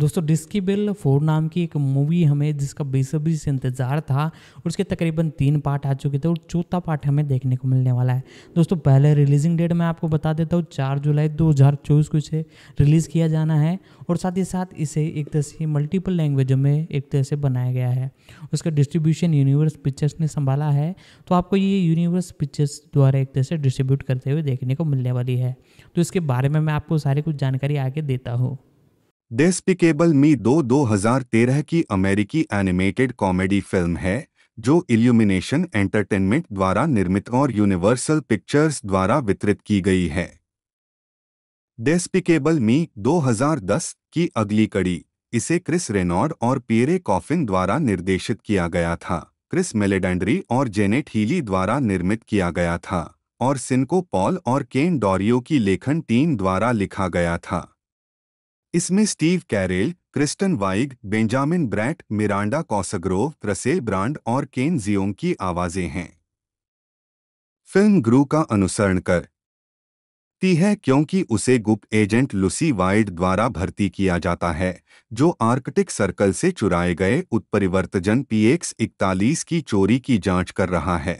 दोस्तों डिस्की bill four नाम की एक मूवी हमें जिसका बेसब्री से इंतज़ार था उसके तकरीबन तीन पार्ट आ चुके थे और चौथा पार्ट हमें देखने को मिलने वाला है दोस्तों पहले रिलीजिंग डेट मैं आपको बता देता हूँ चार जुलाई 2024 को इसे रिलीज़ किया जाना है और साथ ही साथ इसे एक तरह से मल्टीपल लैंग्वेजों में एक तरह से बनाया गया है उसका डिस्ट्रीब्यूशन यूनिवर्स पिक्चर्स ने संभाला है तो आपको ये यूनिवर्स पिक्चर्स द्वारा एक तरह से डिस्ट्रीब्यूट करते हुए देखने को मिलने वाली है तो इसके बारे में मैं आपको सारी कुछ जानकारी आगे देता हूँ डेस्पिकेबल मी दो 2013 की अमेरिकी एनिमेटेड कॉमेडी फिल्म है जो इल्यूमिनेशन एंटरटेनमेंट द्वारा निर्मित और यूनिवर्सल पिक्चर्स द्वारा वितरित की गई है डेस्पिकेबल मी 2010 की अगली कड़ी इसे क्रिस रेनॉर्ड और पियरे कॉफिन द्वारा निर्देशित किया गया था क्रिस मेलेडेंड्री और जेनेट हीली द्वारा निर्मित किया गया था और सिनको पॉल और केन डॉरियो की लेखन टीम द्वारा लिखा गया था इसमें Steve Carell Kristen Wiig Benjamin Bratt Miranda Cosgrove Russell Brand और केन जियोंग की आवाजें हैं फिल्म ग्रू का अनुसरण करती है क्योंकि उसे गुप्त एजेंट लुसी वाइड द्वारा भर्ती किया जाता है जो आर्कटिक सर्कल से चुराए गए उत्परिवर्तजन पीएक्स इकतालीस की चोरी की जांच कर रहा है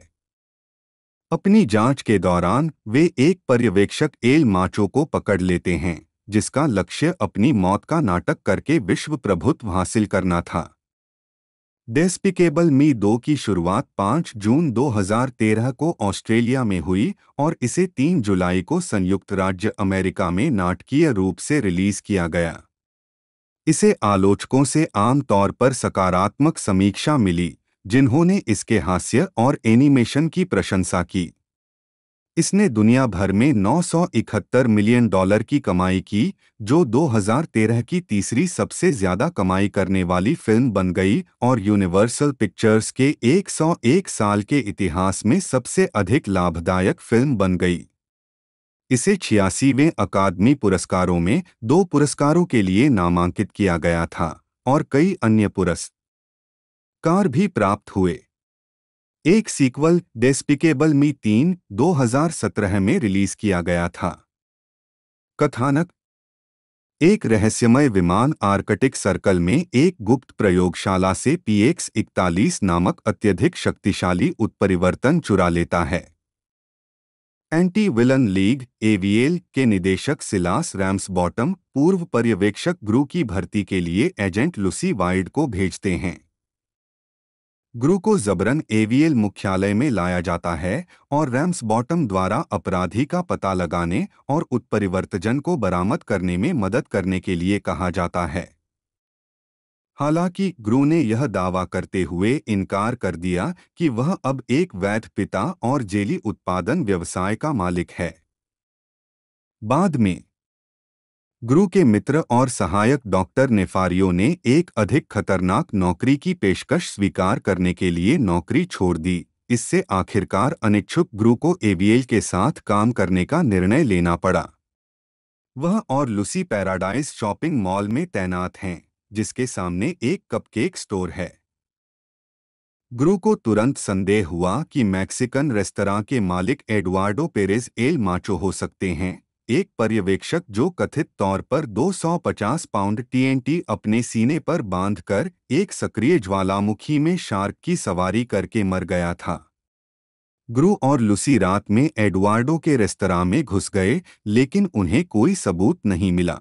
अपनी जांच के दौरान वे एक पर्यवेक्षक एल माचो को पकड़ लेते हैं जिसका लक्ष्य अपनी मौत का नाटक करके विश्व प्रभुत्व हासिल करना था डेस्पिकेबल मी दो की शुरुआत 5 जून 2013 को ऑस्ट्रेलिया में हुई और इसे 3 जुलाई को संयुक्त राज्य अमेरिका में नाटकीय रूप से रिलीज किया गया इसे आलोचकों से आम तौर पर सकारात्मक समीक्षा मिली जिन्होंने इसके हास्य और एनिमेशन की प्रशंसा की इसने दुनिया भर में 971 मिलियन डॉलर की कमाई की जो 2013 की तीसरी सबसे ज्यादा कमाई करने वाली फिल्म बन गई और यूनिवर्सल पिक्चर्स के 101 साल के इतिहास में सबसे अधिक लाभदायक फिल्म बन गई इसे छियासीवें अकादमी पुरस्कारों में दो पुरस्कारों के लिए नामांकित किया गया था और कई अन्य पुरस्कार भी प्राप्त हुए एक सीक्वल डेस्पिकेबल मी तीन 2017 में रिलीज किया गया था कथानक एक रहस्यमय विमान आर्कटिक सर्कल में एक गुप्त प्रयोगशाला से पीएक्स इकतालीस नामक अत्यधिक शक्तिशाली उत्परिवर्तन चुरा लेता है एंटी विलन लीग एवीएल के निदेशक सिलास रैम्सबॉटम पूर्व पर्यवेक्षक ग्रू की भर्ती के लिए एजेंट लुसी वाइड को भेजते हैं ग्रू को जबरन एवीएल मुख्यालय में लाया जाता है और रैम्स बॉटम द्वारा अपराधी का पता लगाने और उत्परिवर्तजन को बरामद करने में मदद करने के लिए कहा जाता है हालांकि ग्रू ने यह दावा करते हुए इनकार कर दिया कि वह अब एक वैध पिता और जेली उत्पादन व्यवसाय का मालिक है बाद में गुरु के मित्र और सहायक डॉक्टर नेफारियो ने एक अधिक खतरनाक नौकरी की पेशकश स्वीकार करने के लिए नौकरी छोड़ दी इससे आखिरकार अनिच्छुक गुरु को एवीएल के साथ काम करने का निर्णय लेना पड़ा वह और लुसी पैराडाइज शॉपिंग मॉल में तैनात हैं जिसके सामने एक कपकेक स्टोर है गुरु को तुरंत संदेह हुआ कि मैक्सिकन रेस्तरां के मालिक एडवार्डो पेरेज एल माचो हो सकते हैं एक पर्यवेक्षक जो कथित तौर पर 250 पाउंड टीएनटी अपने सीने पर बांधकर एक सक्रिय ज्वालामुखी में शार्क की सवारी करके मर गया था ग्रु और लुसी रात में एडवार्डो के रेस्तरा में घुस गए लेकिन उन्हें कोई सबूत नहीं मिला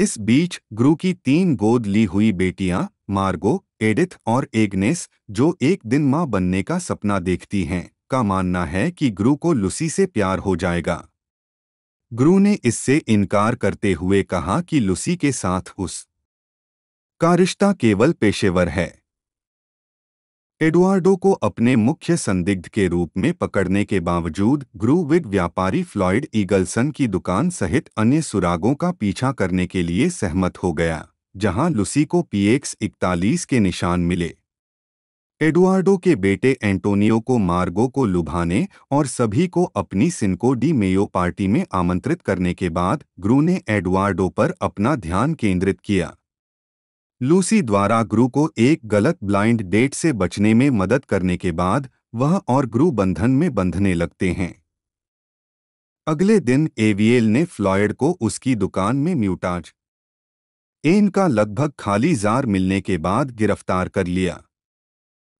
इस बीच ग्रु की तीन गोद ली हुई बेटियां मार्गो एडिथ और एग्नेस जो एक दिन मां बनने का सपना देखती हैं का मानना है कि ग्रु को लुसी से प्यार हो जाएगा ग्रू ने इससे इनकार करते हुए कहा कि लुसी के साथ उस का रिश्ता केवल पेशेवर है एडुआर्डो को अपने मुख्य संदिग्ध के रूप में पकड़ने के बावजूद ग्रूविग व्यापारी फ्लॉयड ईगल्सन की दुकान सहित अन्य सुरागों का पीछा करने के लिए सहमत हो गया जहां लुसी को पीएक्स इकतालीस के निशान मिले एडुआर्डो के बेटे एंटोनियो को मार्गो को लुभाने और सभी को अपनी सिनको डी मेयो पार्टी में आमंत्रित करने के बाद ग्रू ने एडुआर्डो पर अपना ध्यान केंद्रित किया लूसी द्वारा ग्रू को एक गलत ब्लाइंड डेट से बचने में मदद करने के बाद वह और ग्रू बंधन में बंधने लगते हैं अगले दिन एवीएल ने फ्लॉयड को उसकी दुकान में म्यूटाज एन का लगभग खाली जार मिलने के बाद गिरफ्तार कर लिया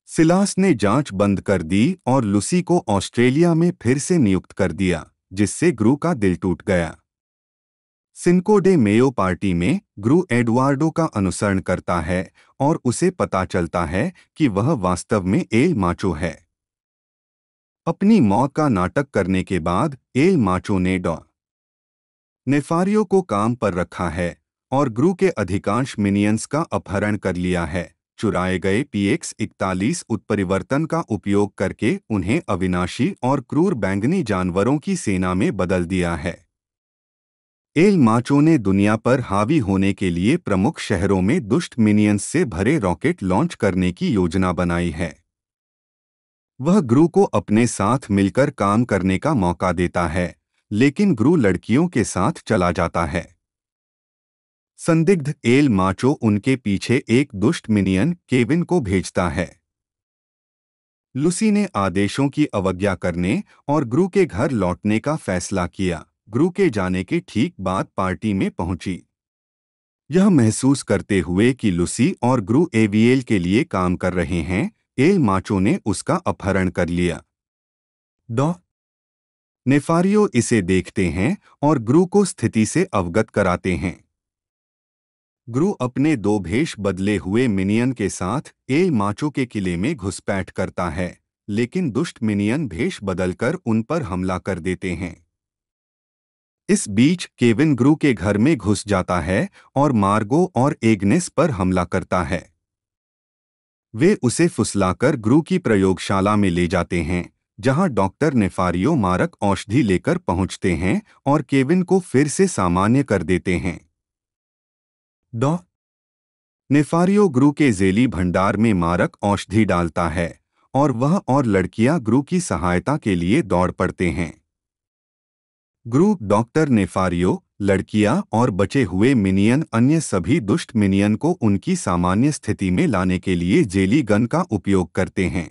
सिलास ने जांच बंद कर दी और लुसी को ऑस्ट्रेलिया में फिर से नियुक्त कर दिया जिससे ग्रु का दिल टूट गया सिंकोडे मेयो पार्टी में ग्रु एडवार्डो का अनुसरण करता है और उसे पता चलता है कि वह वास्तव में एल माचो है अपनी मौत का नाटक करने के बाद एल माचो ने डॉ नेफारियो को काम पर रखा है और ग्रु के अधिकांश मिनियंस का अपहरण कर लिया है चुराए गए पीएक्स इकतालीस उत्परिवर्तन का उपयोग करके उन्हें अविनाशी और क्रूर बैंगनी जानवरों की सेना में बदल दिया है एल माचो ने दुनिया पर हावी होने के लिए प्रमुख शहरों में दुष्ट मिनियंस से भरे रॉकेट लॉन्च करने की योजना बनाई है वह ग्रू को अपने साथ मिलकर काम करने का मौका देता है लेकिन ग्रू लड़कियों के साथ चला जाता है संदिग्ध एल माचो उनके पीछे एक दुष्ट मिनियन केविन को भेजता है लुसी ने आदेशों की अवज्ञा करने और ग्रू के घर लौटने का फैसला किया ग्रू के जाने के ठीक बाद पार्टी में पहुंची यह महसूस करते हुए कि लुसी और ग्रू एवीएल के लिए काम कर रहे हैं एल माचो ने उसका अपहरण कर लिया डॉ नेफारियो इसे देखते हैं और ग्रू को स्थिति से अवगत कराते हैं ग्रू अपने दो भेष बदले हुए मिनियन के साथ ए माचो के किले में घुसपैठ करता है लेकिन दुष्ट मिनियन भेष बदलकर उन पर हमला कर देते हैं इस बीच केविन ग्रू के घर में घुस जाता है और मार्गो और एग्नेस पर हमला करता है वे उसे फुसलाकर ग्रू की प्रयोगशाला में ले जाते हैं जहां डॉक्टर नेफारियो मारक औषधि लेकर पहुंचते हैं और केविन को फिर से सामान्य कर देते हैं डॉ नेफारियो ग्रू के जेली भंडार में मारक औषधि डालता है और वह और लड़कियां ग्रू की सहायता के लिए दौड़ पड़ते हैं ग्रू डॉक्टर नेफारियो लड़कियां और बचे हुए मिनियन अन्य सभी दुष्ट मिनियन को उनकी सामान्य स्थिति में लाने के लिए जेली गन का उपयोग करते हैं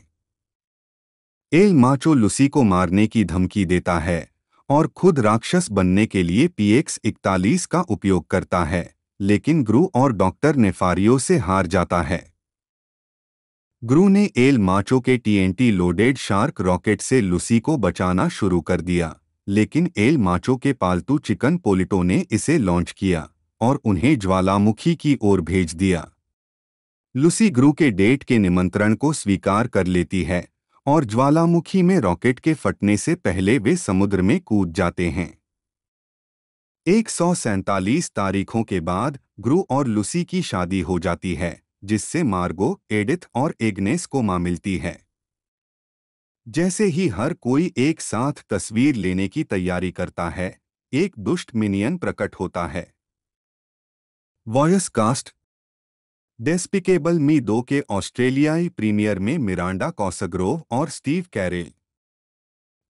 एल माचो लुसी को मारने की धमकी देता है और खुद राक्षस बनने के लिए पीएक्स इकतालीस का उपयोग करता है लेकिन ग्रू और डॉक्टर नेफारियो से हार जाता है ग्रू ने एल माचो के टीएनटी लोडेड शार्क रॉकेट से लुसी को बचाना शुरू कर दिया लेकिन एल माचो के पालतू चिकन पोलिटो ने इसे लॉन्च किया और उन्हें ज्वालामुखी की ओर भेज दिया लुसी ग्रू के डेट के निमंत्रण को स्वीकार कर लेती है और ज्वालामुखी में रॉकेट के फटने से पहले वे समुद्र में कूद जाते हैं एक तारीखों के बाद ग्रु और लुसी की शादी हो जाती है जिससे मार्गो एडिथ और एग्नेस को मां मिलती है जैसे ही हर कोई एक साथ तस्वीर लेने की तैयारी करता है एक दुष्ट मिनियन प्रकट होता है वॉयस कास्ट डेस्पिकेबल मी दो के ऑस्ट्रेलियाई प्रीमियर में मिरांडा कॉसग्रोव और स्टीव कैरेल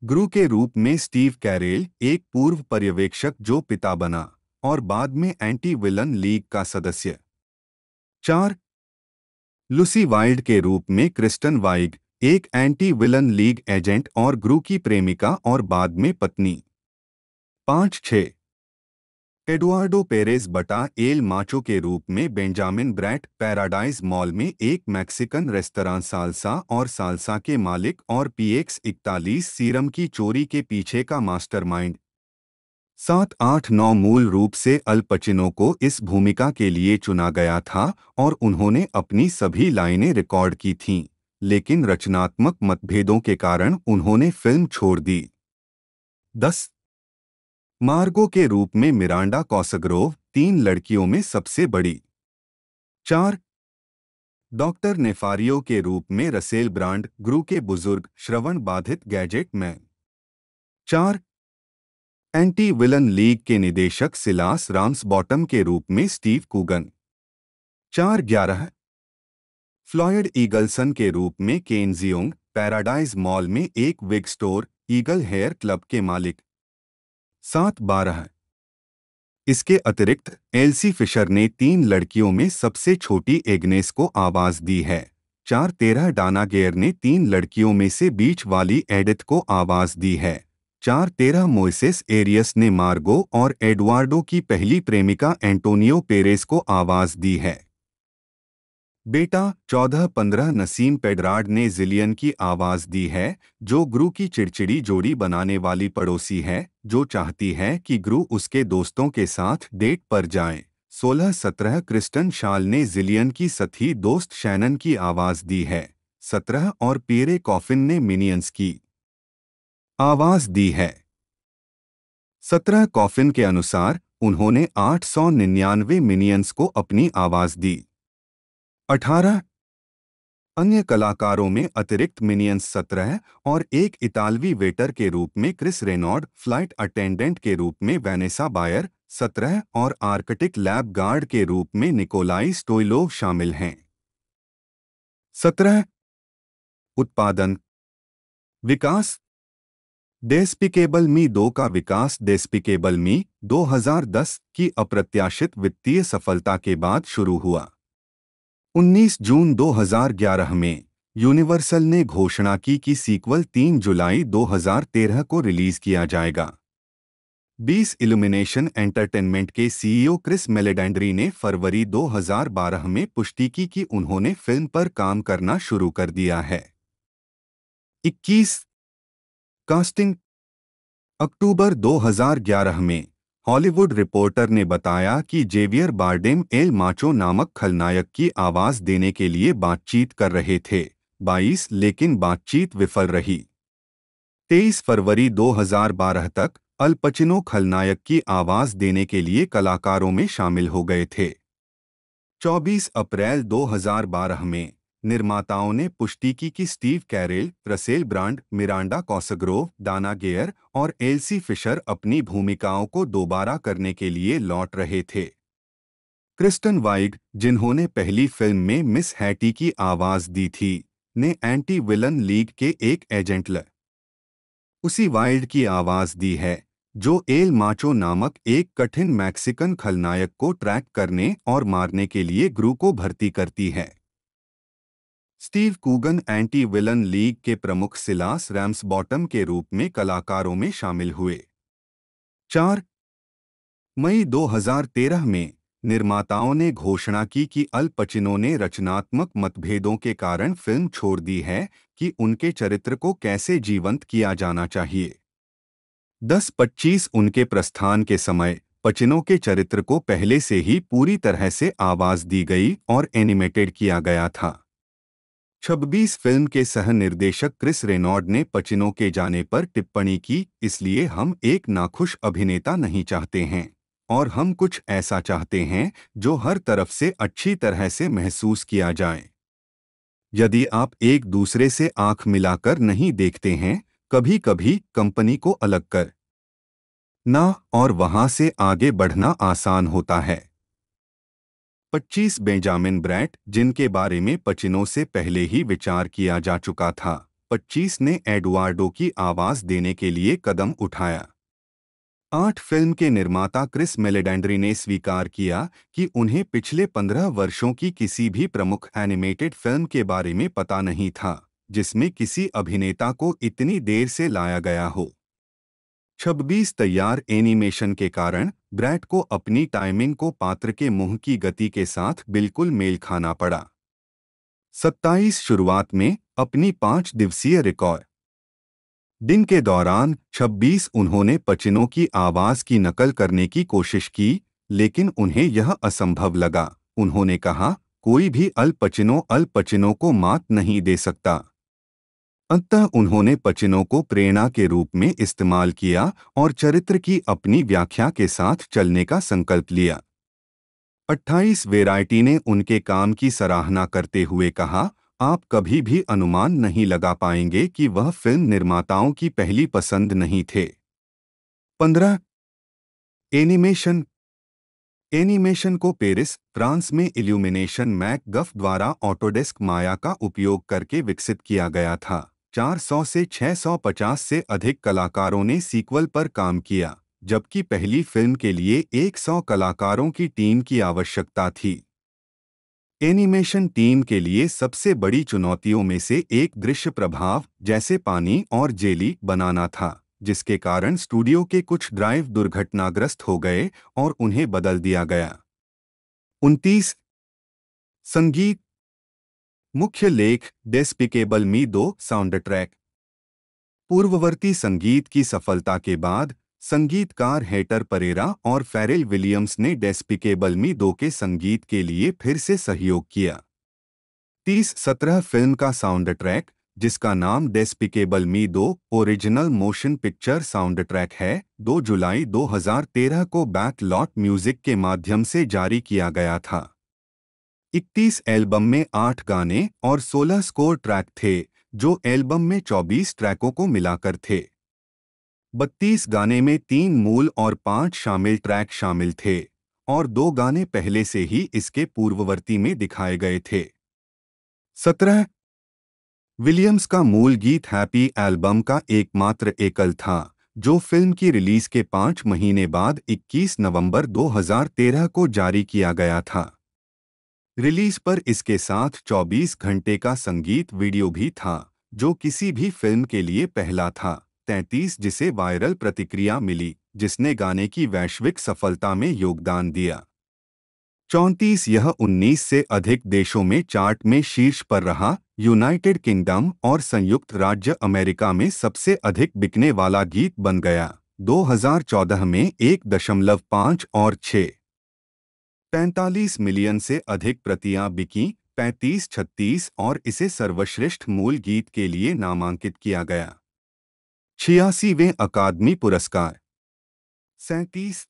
गुरु के रूप में स्टीव कैरेल एक पूर्व पर्यवेक्षक जो पिता बना और बाद में एंटी विलन लीग का सदस्य चार लुसी वाइल्ड के रूप में क्रिस्टन वाइग एक एंटी विलन लीग एजेंट और गुरु की प्रेमिका और बाद में पत्नी पांच छह एडुआर्डो पेरेस बटा एल माचो के रूप में बेंजामिन ब्रैट पैराडाइज मॉल में एक मैक्सिकन रेस्तरां सालसा और सालसा के मालिक और पीएक्स इकतालीस सीरम की चोरी के पीछे का मास्टरमाइंड सात आठ नौ मूल रूप से अल्पचिनों को इस भूमिका के लिए चुना गया था और उन्होंने अपनी सभी लाइनें रिकॉर्ड की थीं लेकिन रचनात्मक मतभेदों के कारण उन्होंने फिल्म छोड़ दी दस मार्गो के रूप में मिरांडा कौसग्रोव तीन लड़कियों में सबसे बड़ी चार डॉक्टर नेफारियो के रूप में रसेल ब्रांड ग्रु के बुजुर्ग श्रवण बाधित गैजेट में चार एंटी विलन लीग के निदेशक सिलास राम्स बॉटम के रूप में स्टीव कूगन चार ग्यारह फ्लॉयड ईगल्सन के रूप में केनजियोंग पैराडाइज मॉल में एक wig store Eagle Hair Club के मालिक सात बारह इसके अतिरिक्त एलसी फिशर ने तीन लड़कियों में सबसे छोटी एग्नेस को आवाज दी है चार तेरह डाना गेयर ने तीन लड़कियों में से बीच वाली एडिथ को आवाज दी है चार तेरह मोइसेस एरियस ने मार्गो और एडवार्डो की पहली प्रेमिका एंटोनियो पेरेस को आवाज दी है बेटा चौदह पंद्रह नसीम पेडराड ने जिलियन की आवाज़ दी है जो ग्रु की चिड़चिड़ी जोड़ी बनाने वाली पड़ोसी है जो चाहती है कि ग्रु उसके दोस्तों के साथ डेट पर जाएं सोलह सत्रह क्रिस्टन शाल ने जिलियन की सती दोस्त शैनन की आवाज़ दी है सत्रह और पियरे कॉफिन ने मिनियंस की आवाज़ दी है सत्रह कॉफिन के अनुसार उन्होंने निन्यानवे मिनियंस को अपनी आवाज़ दी अठारह अन्य कलाकारों में अतिरिक्त मिनियंस सत्रह और एक इतालवी वेटर के रूप में क्रिस रेनॉर्ड फ्लाइट अटेंडेंट के रूप में वेनेसा बायर सत्रह और आर्कटिक लैब गार्ड के रूप में निकोलाई स्टोइलोव शामिल हैं सत्रह उत्पादन विकास डेस्पिकेबल मी दो का विकास डेस्पिकेबल मी 2010 की अप्रत्याशित वित्तीय सफलता के बाद शुरू हुआ 19 जून 2011 में यूनिवर्सल ने घोषणा की कि सीक्वल 3 जुलाई 2013 को रिलीज किया जाएगा 20 इल्यूमिनेशन एंटरटेनमेंट के सीईओ e क्रिस मेलेडेंड्री ने फरवरी 2012 में पुष्टि की कि उन्होंने फिल्म पर काम करना शुरू कर दिया है 21 कास्टिंग अक्टूबर 2011 में हॉलीवुड रिपोर्टर ने बताया कि जेवियर बार्डेम एल माचो नामक खलनायक की आवाज देने के लिए बातचीत कर रहे थे 22 लेकिन बातचीत विफल रही 23 फरवरी 2012 तक अल्पचिनो खलनायक की आवाज देने के लिए कलाकारों में शामिल हो गए थे 24 अप्रैल 2012 में निर्माताओं ने पुष्टि की कि Steve Carell Russell Brand Miranda Cosgrove Dana Gaier और एलसी फिशर अपनी भूमिकाओं को दोबारा करने के लिए लौट रहे थे क्रिस्टन वाइग जिन्होंने पहली फिल्म में मिस हैटी की आवाज दी थी ने एंटी विलन लीग के एक एजेंट ल उसी वाइल्ड की आवाज दी है जो एल माचो नामक एक कठिन मैक्सिकन खलनायक को ट्रैक करने और मारने के लिए ग्रू को भर्ती करती है Steve Coogan anti villain league के प्रमुख सिलास रैम्सबॉटम के रूप में कलाकारों में शामिल हुए चार मई 2013 में निर्माताओं ने घोषणा की कि अल पचिनो ने रचनात्मक मतभेदों के कारण फिल्म छोड़ दी है कि उनके चरित्र को कैसे जीवंत किया जाना चाहिए दस पच्चीस उनके प्रस्थान के समय पचिनों के चरित्र को पहले से ही पूरी तरह से आवाज दी गई और एनिमेटेड किया गया था छब्बीस फिल्म के सह निर्देशक क्रिस रेनॉर्ड ने पचिनो के जाने पर टिप्पणी की इसलिए हम एक नाखुश अभिनेता नहीं चाहते हैं और हम कुछ ऐसा चाहते हैं जो हर तरफ से अच्छी तरह से महसूस किया जाए यदि आप एक दूसरे से आंख मिलाकर नहीं देखते हैं कभी कभी कंपनी को अलग कर ना और वहां से आगे बढ़ना आसान होता है 25 बेंजामिन ब्रैट जिनके बारे में पचिनों से पहले ही विचार किया जा चुका था 25 ने एडवार्डो की आवाज़ देने के लिए कदम उठाया आठ फिल्म के निर्माता क्रिस मेलेडेंड्री ने स्वीकार किया कि उन्हें पिछले पंद्रह वर्षों की किसी भी प्रमुख एनिमेटेड फिल्म के बारे में पता नहीं था जिसमें किसी अभिनेता को इतनी देर से लाया गया हो 26 तैयार एनिमेशन के कारण ब्रैट को अपनी टाइमिंग को पात्र के मुंह की गति के साथ बिल्कुल मेल खाना पड़ा 27 शुरुआत में अपनी पांच दिवसीय रिकॉर्ड दिन के दौरान 26 उन्होंने पचिनों की आवाज की नकल करने की कोशिश की लेकिन उन्हें यह असंभव लगा उन्होंने कहा कोई भी अल्पचिनों अल्पचिनों को मात नहीं दे सकता अतः उन्होंने पचिनों को प्रेरणा के रूप में इस्तेमाल किया और चरित्र की अपनी व्याख्या के साथ चलने का संकल्प लिया 28 वेराइटी ने उनके काम की सराहना करते हुए कहा आप कभी भी अनुमान नहीं लगा पाएंगे कि वह फिल्म निर्माताओं की पहली पसंद नहीं थे 15 एनिमेशन एनिमेशन को पेरिस फ्रांस में इल्यूमिनेशन मैक गफ द्वारा ऑटोडेस्क माया का उपयोग करके विकसित किया गया था 400 से 650 से अधिक कलाकारों ने सीक्वल पर काम किया जबकि पहली फिल्म के लिए 100 कलाकारों की टीम की आवश्यकता थी एनिमेशन टीम के लिए सबसे बड़ी चुनौतियों में से एक दृश्य प्रभाव जैसे पानी और जेली बनाना था जिसके कारण स्टूडियो के कुछ ड्राइव दुर्घटनाग्रस्त हो गए और उन्हें बदल दिया गया उनतीस संगीत मुख्य लेख डेस्पिकेबल मी दो साउंड ट्रैक पूर्ववर्ती संगीत की सफलता के बाद संगीतकार हेटर परेरा और फेरिल विलियम्स ने डेस्पिकेबल मी दो के संगीत के लिए फिर से सहयोग किया तीस सत्रह फिल्म का साउंड ट्रैक जिसका नाम डेस्पिकेबल मी दो original motion picture soundtrack है 2 जुलाई 2013 को बैकलॉट म्यूजिक के माध्यम से जारी किया गया था इकतीस एल्बम में आठ गाने और सोलह स्कोर ट्रैक थे जो एल्बम में चौबीस ट्रैकों को मिलाकर थे बत्तीस गाने में तीन मूल और पांच शामिल ट्रैक शामिल थे और दो गाने पहले से ही इसके पूर्ववर्ती में दिखाए गए थे सत्रह विलियम्स का मूल गीत हैप्पी एल्बम का एकमात्र एकल था जो फिल्म की रिलीज के पांच महीने बाद 21 नवंबर 2013 को जारी किया गया था रिलीज पर इसके साथ 24 घंटे का संगीत वीडियो भी था जो किसी भी फिल्म के लिए पहला था 33 जिसे वायरल प्रतिक्रिया मिली जिसने गाने की वैश्विक सफलता में योगदान दिया चौंतीस यह 19 से अधिक देशों में चार्ट में शीर्ष पर रहा यूनाइटेड किंगडम और संयुक्त राज्य अमेरिका में सबसे अधिक बिकने वाला गीत बन गया 2014 में एक दशमलव पाँच और छः 45 मिलियन से अधिक प्रतियां बिकी 35 छत्तीस और इसे सर्वश्रेष्ठ मूल गीत के लिए नामांकित किया गया छियासीवें अकादमी पुरस्कार सैतीस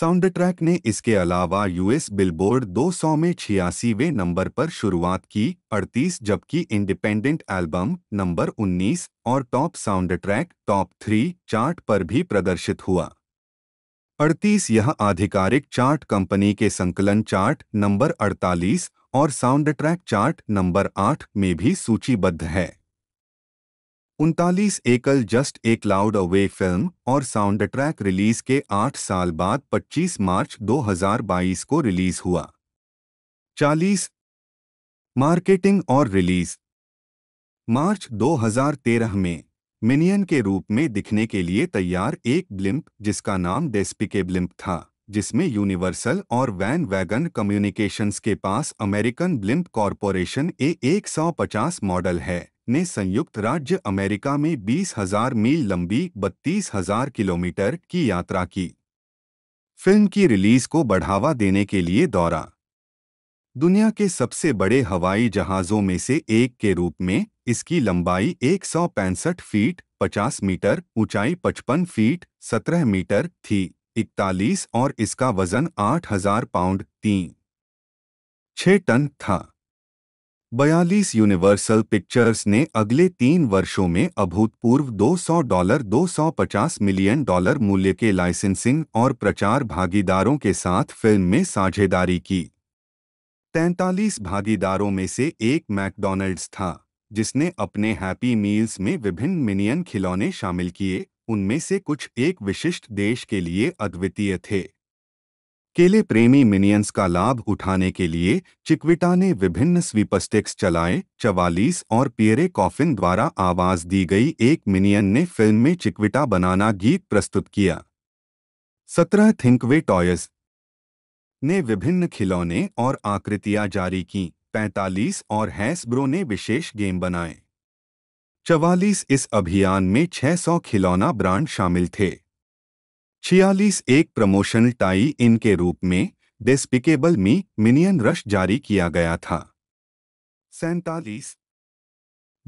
साउंड ट्रैक ने इसके अलावा यूएस बिलबोर्ड 200 में छियासीवें नंबर पर शुरुआत की 38 जबकि इंडिपेंडेंट एल्बम नंबर 19 और top soundtrack top three chart पर भी प्रदर्शित हुआ अड़तीस यह आधिकारिक चार्ट कंपनी के संकलन चार्ट नंबर 48 और साउंड ट्रैक चार्ट नंबर 8 में भी सूचीबद्ध है उनतालीस एकल जस्ट एक लाउड अवे फिल्म और साउंड ट्रैक रिलीज के आठ साल बाद 25 मार्च 2022 को रिलीज हुआ 40 मार्केटिंग और रिलीज मार्च 2013 में मिनियन के रूप में दिखने के लिए तैयार एक ब्लिम्प जिसका नाम डेस्पिके ब्लिम्प था जिसमें यूनिवर्सल और वैन वैगन कम्युनिकेशंस के पास American Blimp Corporation A 150 model है ने संयुक्त राज्य अमेरिका में 20,000 मील लंबी 32,000 किलोमीटर की यात्रा की फिल्म की रिलीज को बढ़ावा देने के लिए दौरा दुनिया के सबसे बड़े हवाई जहाज़ों में से एक के रूप में इसकी लंबाई एक फीट 50 मीटर ऊंचाई 55 फीट 17 मीटर थी 41 और इसका वजन 8000 पाउंड तीन छः टन था 42 यूनिवर्सल पिक्चर्स ने अगले तीन वर्षों में अभूतपूर्व 200 डॉलर 250 मिलियन डॉलर मूल्य के लाइसेंसिंग और प्रचार भागीदारों के साथ फिल्म में साझेदारी की 43 भागीदारों में से एक मैकडॉनल्ड्स था जिसने अपने हैप्पी मील्स में विभिन्न मिनियन खिलौने शामिल किए उनमें से कुछ एक विशिष्ट देश के लिए अद्वितीय थे केले प्रेमी मिनियंस का लाभ उठाने के लिए चिकविटा ने विभिन्न स्वीपस्टिक्स चलाए चवालीस और पियरे कॉफिन द्वारा आवाज दी गई एक मिनियन ने फिल्म में चिकविटा बनाना गीत प्रस्तुत किया सत्रह थिंकवे टॉयज ने विभिन्न खिलौने और आकृतियां जारी कीं 45 और हैसब्रो ने विशेष गेम बनाए चवालीस इस अभियान में 600 खिलौना ब्रांड शामिल थे छियालीस एक प्रमोशनल टाई इन के रूप में डिस्पिकेबल मी मिनियन रश जारी किया गया था सैतालीस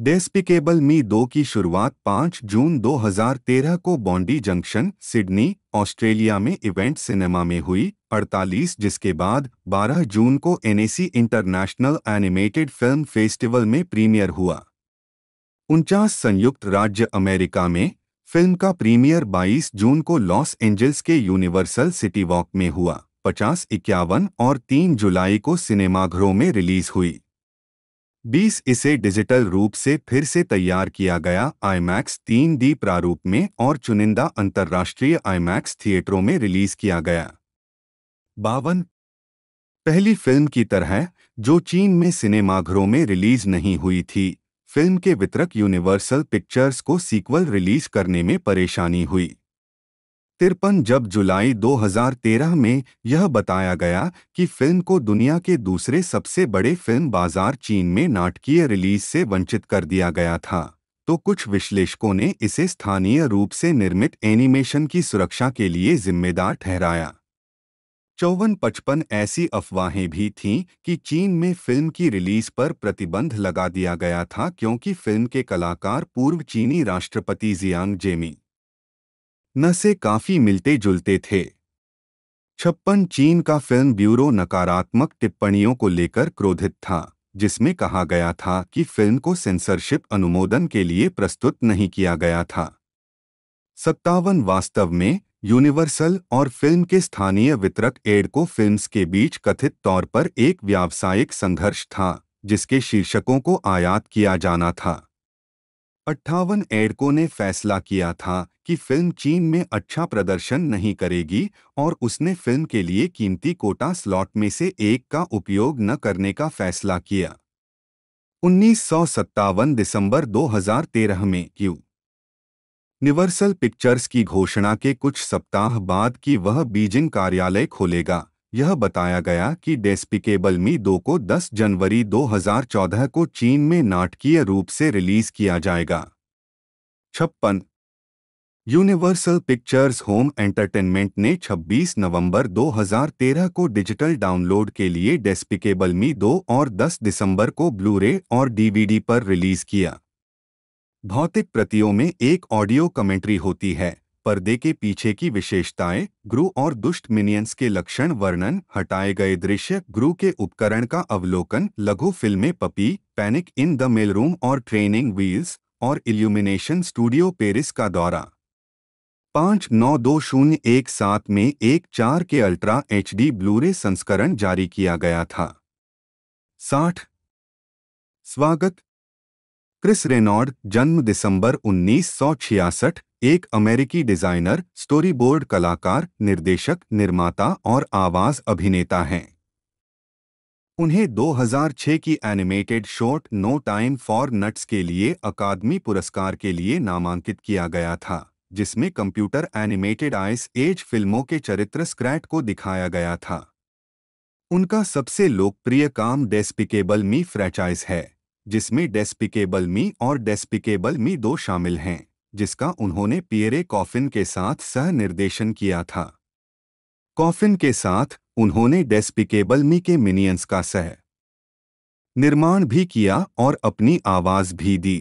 डेस्पिकेबल मी दो की शुरुआत 5 जून 2013 को बॉन्डी जंक्शन सिडनी ऑस्ट्रेलिया में इवेंट सिनेमा में हुई 48 जिसके बाद 12 जून को Annecy International Animated Film Festival में प्रीमियर हुआ उनचास संयुक्त राज्य अमेरिका में फिल्म का प्रीमियर 22 जून को लॉस एंजल्स के यूनिवर्सल सिटी वॉक में हुआ पचास इक्यावन और 3 जुलाई को सिनेमाघरों में रिलीज हुई 20 इसे डिजिटल रूप से फिर से तैयार किया गया आईमैक्स 3D प्रारूप में और चुनिंदा अंतर्राष्ट्रीय आईमैक्स थिएटरों में रिलीज किया गया बावन पहली फिल्म की तरह जो चीन में सिनेमाघरों में रिलीज नहीं हुई थी फिल्म के वितरक यूनिवर्सल पिक्चर्स को सीक्वल रिलीज करने में परेशानी हुई तिरपन जब जुलाई 2013 में यह बताया गया कि फिल्म को दुनिया के दूसरे सबसे बड़े फिल्म बाजार चीन में नाटकीय रिलीज से वंचित कर दिया गया था तो कुछ विश्लेषकों ने इसे स्थानीय रूप से निर्मित एनिमेशन की सुरक्षा के लिए जिम्मेदार ठहराया चौवन पचपन ऐसी अफवाहें भी थीं कि चीन में फिल्म की रिलीज पर प्रतिबंध लगा दिया गया था क्योंकि फिल्म के कलाकार पूर्व चीनी राष्ट्रपति जियांग जेमी न से काफी मिलते जुलते थे छप्पन चीन का फिल्म ब्यूरो नकारात्मक टिप्पणियों को लेकर क्रोधित था जिसमें कहा गया था कि फिल्म को सेंसरशिप अनुमोदन के लिए प्रस्तुत नहीं किया गया था सत्तावन वास्तव में यूनिवर्सल और फिल्म के स्थानीय वितरक एडको फिल्म्स के बीच कथित तौर पर एक व्यावसायिक संघर्ष था जिसके शीर्षकों को आयात किया जाना था अट्ठावन एडको ने फैसला किया था कि फिल्म चीन में अच्छा प्रदर्शन नहीं करेगी और उसने फिल्म के लिए कीमती कोटा स्लॉट में से एक का उपयोग न करने का फैसला किया उन्नीस दिसंबर 2013 में क्यू यूनिवर्सल पिक्चर्स की घोषणा के कुछ सप्ताह बाद कि वह बीजिंग कार्यालय खोलेगा यह बताया गया कि डेस्पिकेबल मी दो को 10 जनवरी 2014 को चीन में नाटकीय रूप से रिलीज किया जाएगा छप्पन यूनिवर्सल पिक्चर्स होम एंटरटेनमेंट ने 26 नवंबर 2013 को डिजिटल डाउनलोड के लिए डेस्पिकेबल मी 2 और 10 दिसंबर को ब्लूरे और डीवीडी पर रिलीज किया भौतिक प्रतियों में एक ऑडियो कमेंट्री होती है पर्दे के पीछे की विशेषताएं ग्रू और दुष्ट मिनियंस के लक्षण वर्णन हटाए गए दृश्य ग्रू के उपकरण का अवलोकन लघु फिल्में Puppy Panic in the Mailroom और ट्रेनिंग व्हील्स और इल्यूमिनेशन स्टूडियो पेरिस का दौरा पाँच नौ दो शून्य एक सात में एक चार के अल्ट्रा एच डी ब्लूरे संस्करण जारी किया गया था साठ स्वागत क्रिस रेनॉर्ड जन्म दिसंबर 1966 एक अमेरिकी डिजाइनर स्टोरीबोर्ड कलाकार निर्देशक निर्माता और आवाज अभिनेता हैं उन्हें 2006 की animated short No Time for Nuts के लिए अकादमी पुरस्कार के लिए नामांकित किया गया था जिसमें कंप्यूटर एनिमेटेड आइस एज फिल्मों के चरित्र स्क्रैट को दिखाया गया था उनका सबसे लोकप्रिय काम डेस्पिकेबल मी फ्रेंचाइज है जिसमें डेस्पिकेबल मी और डेस्पिकेबल मी दो शामिल हैं जिसका उन्होंने पियरे कॉफिन के साथ सह निर्देशन किया था कॉफिन के साथ उन्होंने डेस्पिकेबल मी के मिनियंस का सह निर्माण भी किया और अपनी आवाज भी दी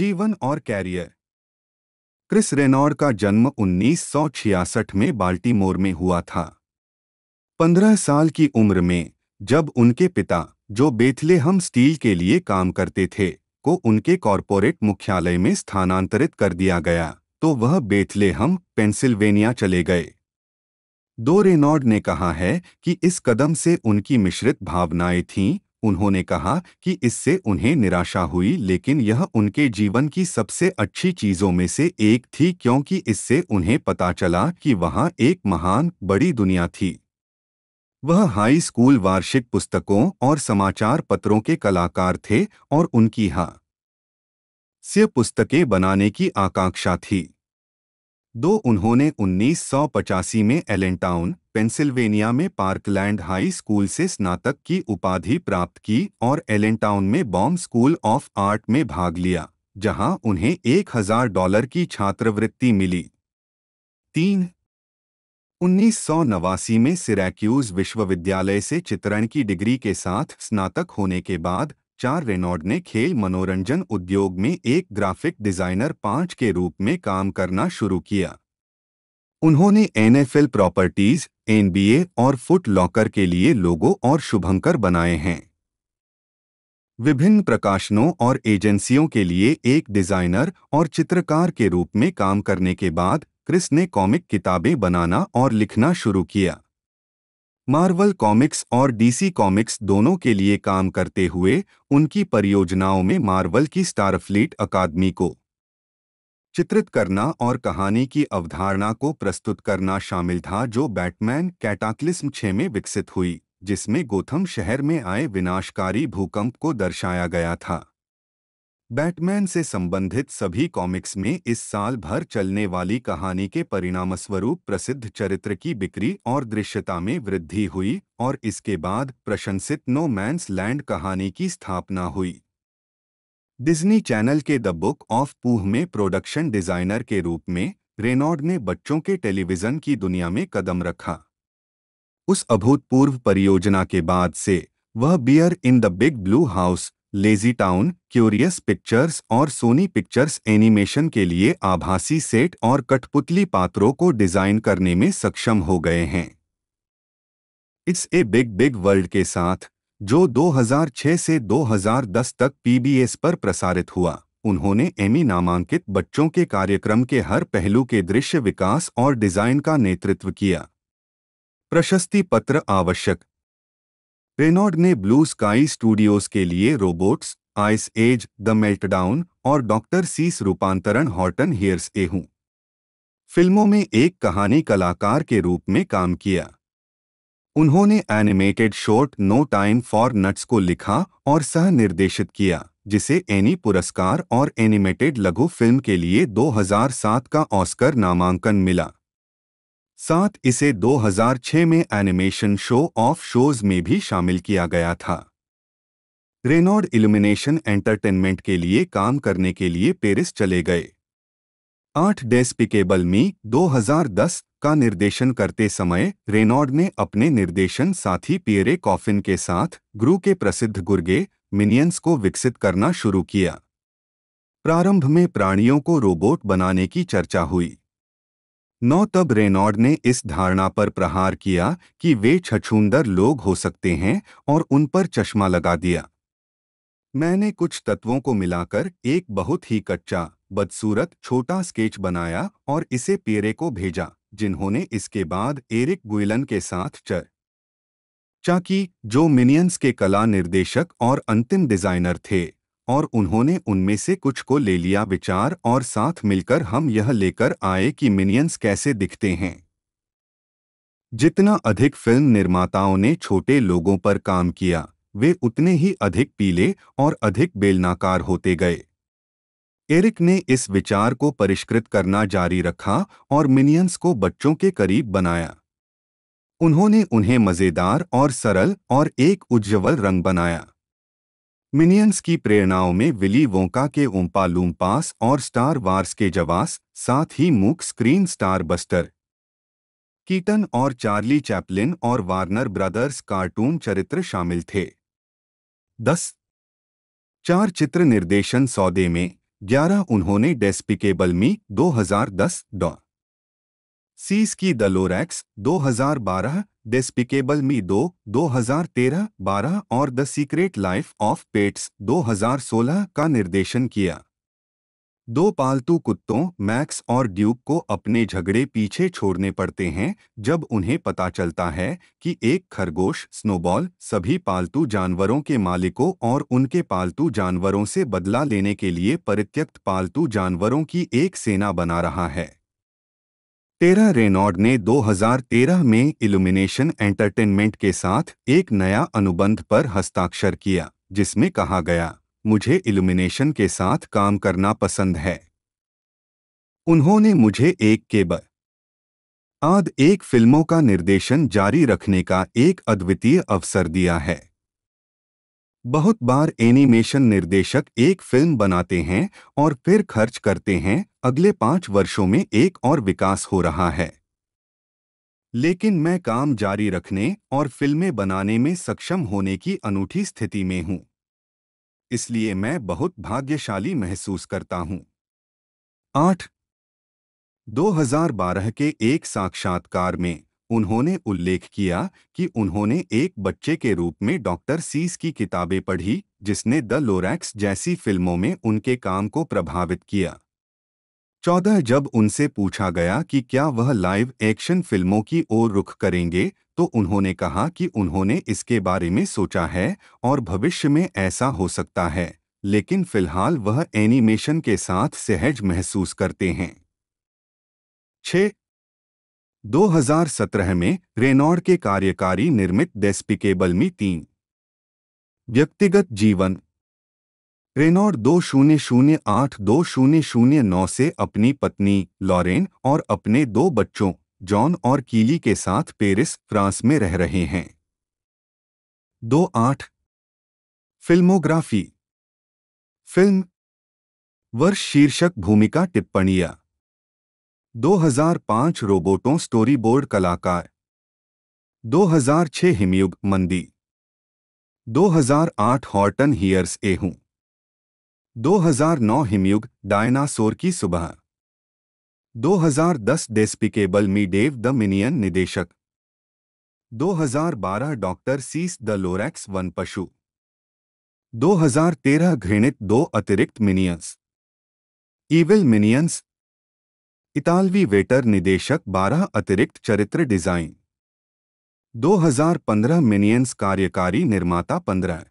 जीवन और कैरियर क्रिस रेनॉर्ड का जन्म 1966 में बाल्टीमोर में हुआ था 15 साल की उम्र में जब उनके पिता जो बेथलेहम स्टील के लिए काम करते थे को उनके कॉरपोरेट मुख्यालय में स्थानांतरित कर दिया गया तो वह बेथलेहम पेंसिल्वेनिया चले गए दो रेनॉर्ड ने कहा है कि इस कदम से उनकी मिश्रित भावनाएं थीं उन्होंने कहा कि इससे उन्हें निराशा हुई लेकिन यह उनके जीवन की सबसे अच्छी चीज़ों में से एक थी क्योंकि इससे उन्हें पता चला कि वहां एक महान बड़ी दुनिया थी वह हाई स्कूल वार्षिक पुस्तकों और समाचार पत्रों के कलाकार थे और उनकी हाँ से पुस्तकें बनाने की आकांक्षा थी दो उन्होंने उन्नीस में एलेंटाउन पेंसिल्वेनिया में पार्कलैंड हाई स्कूल से स्नातक की उपाधि प्राप्त की और एलेंटाउन में बॉम्ब स्कूल ऑफ आर्ट में भाग लिया जहां उन्हें एक हजार डॉलर की छात्रवृत्ति मिली तीन उन्नीस सौ नवासी में सिराक्यूज विश्वविद्यालय से चित्रण की डिग्री के साथ स्नातक होने के बाद चार रेनॉर्ड ने खेल मनोरंजन उद्योग में एक ग्राफिक डिजाइनर पांच के रूप में काम करना शुरू किया उन्होंने एनएफएल प्रॉपर्टीज एनबीए और फुट लॉकर के लिए लोगो और शुभंकर बनाए हैं विभिन्न प्रकाशनों और एजेंसियों के लिए एक डिजाइनर और चित्रकार के रूप में काम करने के बाद क्रिस ने कॉमिक किताबें बनाना और लिखना शुरू किया मार्वल कॉमिक्स और डीसी कॉमिक्स दोनों के लिए काम करते हुए उनकी परियोजनाओं में मार्वल की स्टारफ्लीट अकादमी को चित्रित करना और कहानी की अवधारणा को प्रस्तुत करना शामिल था जो बैटमैन कैटाक्लिस्म 6 में विकसित हुई जिसमें गोथम शहर में आए विनाशकारी भूकंप को दर्शाया गया था बैटमैन से संबंधित सभी कॉमिक्स में इस साल भर चलने वाली कहानी के परिणामस्वरूप प्रसिद्ध चरित्र की बिक्री और दृश्यता में वृद्धि हुई और इसके बाद प्रशंसित नो मैंस लैंड कहानी की स्थापना हुई डिज्नी चैनल के द बुक ऑफ पूह में प्रोडक्शन डिजाइनर के रूप में रेनॉर्ड ने बच्चों के टेलीविज़न की दुनिया में कदम रखा उस अभूतपूर्व परियोजना के बाद से वह Bear in the Big Blue House LazyTown Curious Pictures और सोनी पिक्चर्स एनिमेशन के लिए आभासी सेट और कठपुतली पात्रों को डिजाइन करने में सक्षम हो गए हैं It's a Big Big World के साथ जो 2006 से 2010 तक पीबीएस पर प्रसारित हुआ उन्होंने एमी नामांकित बच्चों के कार्यक्रम के हर पहलू के दृश्य विकास और डिजाइन का नेतृत्व किया प्रशस्ति पत्र आवश्यक रेनॉर्ड ने ब्लू स्काई स्टूडियोज के लिए Robots Ice Age the Meltdown और डॉक्टर सीस रूपांतरण हॉर्टन हियर्स एहू फिल्मों में एक कहानी कलाकार के रूप में काम किया उन्होंने animated short No Time for Nuts को लिखा और सह निर्देशित किया जिसे एनी पुरस्कार और एनिमेटेड लघु फिल्म के लिए 2007 का ऑस्कर नामांकन मिला साथ इसे 2006 में एनिमेशन शो ऑफ शोज में भी शामिल किया गया था रेनॉर्ड इल्यूमिनेशन एंटरटेनमेंट के लिए काम करने के लिए पेरिस चले गए आठ डेस्पिकेबल मी 2010 का निर्देशन करते समय रेनॉर्ड ने अपने निर्देशन साथी पियरे कॉफिन के साथ ग्रू के प्रसिद्ध गुर्गे मिनियंस को विकसित करना शुरू किया प्रारंभ में प्राणियों को रोबोट बनाने की चर्चा हुई नौ तब रेनॉर्ड ने इस धारणा पर प्रहार किया कि वे छछूंदर लोग हो सकते हैं और उन पर चश्मा लगा दिया मैंने कुछ तत्वों को मिलाकर एक बहुत ही कच्चा बदसूरत छोटा स्केच बनाया और इसे पेरे को भेजा जिन्होंने इसके बाद एरिक गुइलन के साथ चर चाकी जो मिनियंस के कला निर्देशक और अंतिम डिजाइनर थे और उन्होंने उनमें से कुछ को ले लिया विचार और साथ मिलकर हम यह लेकर आए कि मिनियंस कैसे दिखते हैं जितना अधिक फिल्म निर्माताओं ने छोटे लोगों पर काम किया वे उतने ही अधिक पीले और अधिक बेलनाकार होते गए एरिक ने इस विचार को परिष्कृत करना जारी रखा और मिनियंस को बच्चों के करीब बनाया उन्होंने उन्हें मज़ेदार और सरल और एक उज्ज्वल रंग बनाया मिनियंस की प्रेरणाओं में विली वोंका के ओम्पा लूम्पास और स्टार वार्स के जवास साथ ही मूक स्क्रीन स्टार बस्टर कीटन और चार्ली चैपलिन और वार्नर ब्रदर्स कार्टून चरित्र शामिल थे दस चार चित्र निर्देशन सौदे में ग्यारह उन्होंने डेस्पिकेबल मी 2010 डॉ सीस की द लोरैक्स बारह डेस्पिकेबल मी दो 2013-12 और the secret life of Pets 2016 का निर्देशन किया दो पालतू कुत्तों मैक्स और ड्यूक को अपने झगड़े पीछे छोड़ने पड़ते हैं जब उन्हें पता चलता है कि एक खरगोश स्नोबॉल सभी पालतू जानवरों के मालिकों और उनके पालतू जानवरों से बदला लेने के लिए परित्यक्त पालतू जानवरों की एक सेना बना रहा है टेरा रेनॉर्ड ने 2013 में इल्यूमिनेशन एंटरटेनमेंट के साथ एक नया अनुबंध पर हस्ताक्षर किया जिसमें कहा गया मुझे इल्यूमिनेशन के साथ काम करना पसंद है उन्होंने मुझे एक केबल आद एक फिल्मों का निर्देशन जारी रखने का एक अद्वितीय अवसर दिया है बहुत बार एनिमेशन निर्देशक एक फिल्म बनाते हैं और फिर खर्च करते हैं अगले पांच वर्षों में एक और विकास हो रहा है लेकिन मैं काम जारी रखने और फिल्में बनाने में सक्षम होने की अनूठी स्थिति में हूं इसलिए मैं बहुत भाग्यशाली महसूस करता हूं आठ 2012 के एक साक्षात्कार में उन्होंने उल्लेख किया कि उन्होंने एक बच्चे के रूप में डॉक्टर सीस की किताबें पढ़ी जिसने द लोरैक्स जैसी फिल्मों में उनके काम को प्रभावित किया चौदह जब उनसे पूछा गया कि क्या वह लाइव एक्शन फिल्मों की ओर रुख करेंगे तो उन्होंने कहा कि उन्होंने इसके बारे में सोचा है और भविष्य में ऐसा हो सकता है लेकिन फिलहाल वह एनिमेशन के साथ सहज महसूस करते हैं छ 2017 में रेनॉर्ड के कार्यकारी निर्मित डेस्पिकेबल मी तीन व्यक्तिगत जीवन रेनॉर दो शून्य शून्य आठ दो शून्य शून्य नौ से अपनी पत्नी लॉरेन और अपने दो बच्चों जॉन और कीली के साथ पेरिस फ्रांस में रह रहे हैं दो आठ फिल्मोग्राफी फिल्म वर्ष शीर्षक भूमिका टिप्पणियां 2005 रोबोटों स्टोरीबोर्ड कलाकार 2006 हिमयुग मंदी 2008 हॉर्टन हियर्स एहू 2009 हिमयुग डायनासोर की सुबह 2010 Despicable Me Dave the Minion निदेशक 2012 डॉक्टर सीस द लोरेक्स वन पशु 2013 घृणित दो अतिरिक्त मिनियंस इविल मिनियंस इतालवी वेटर निदेशक 12 अतिरिक्त चरित्र डिजाइन 2015 मिनियंस कार्यकारी निर्माता 15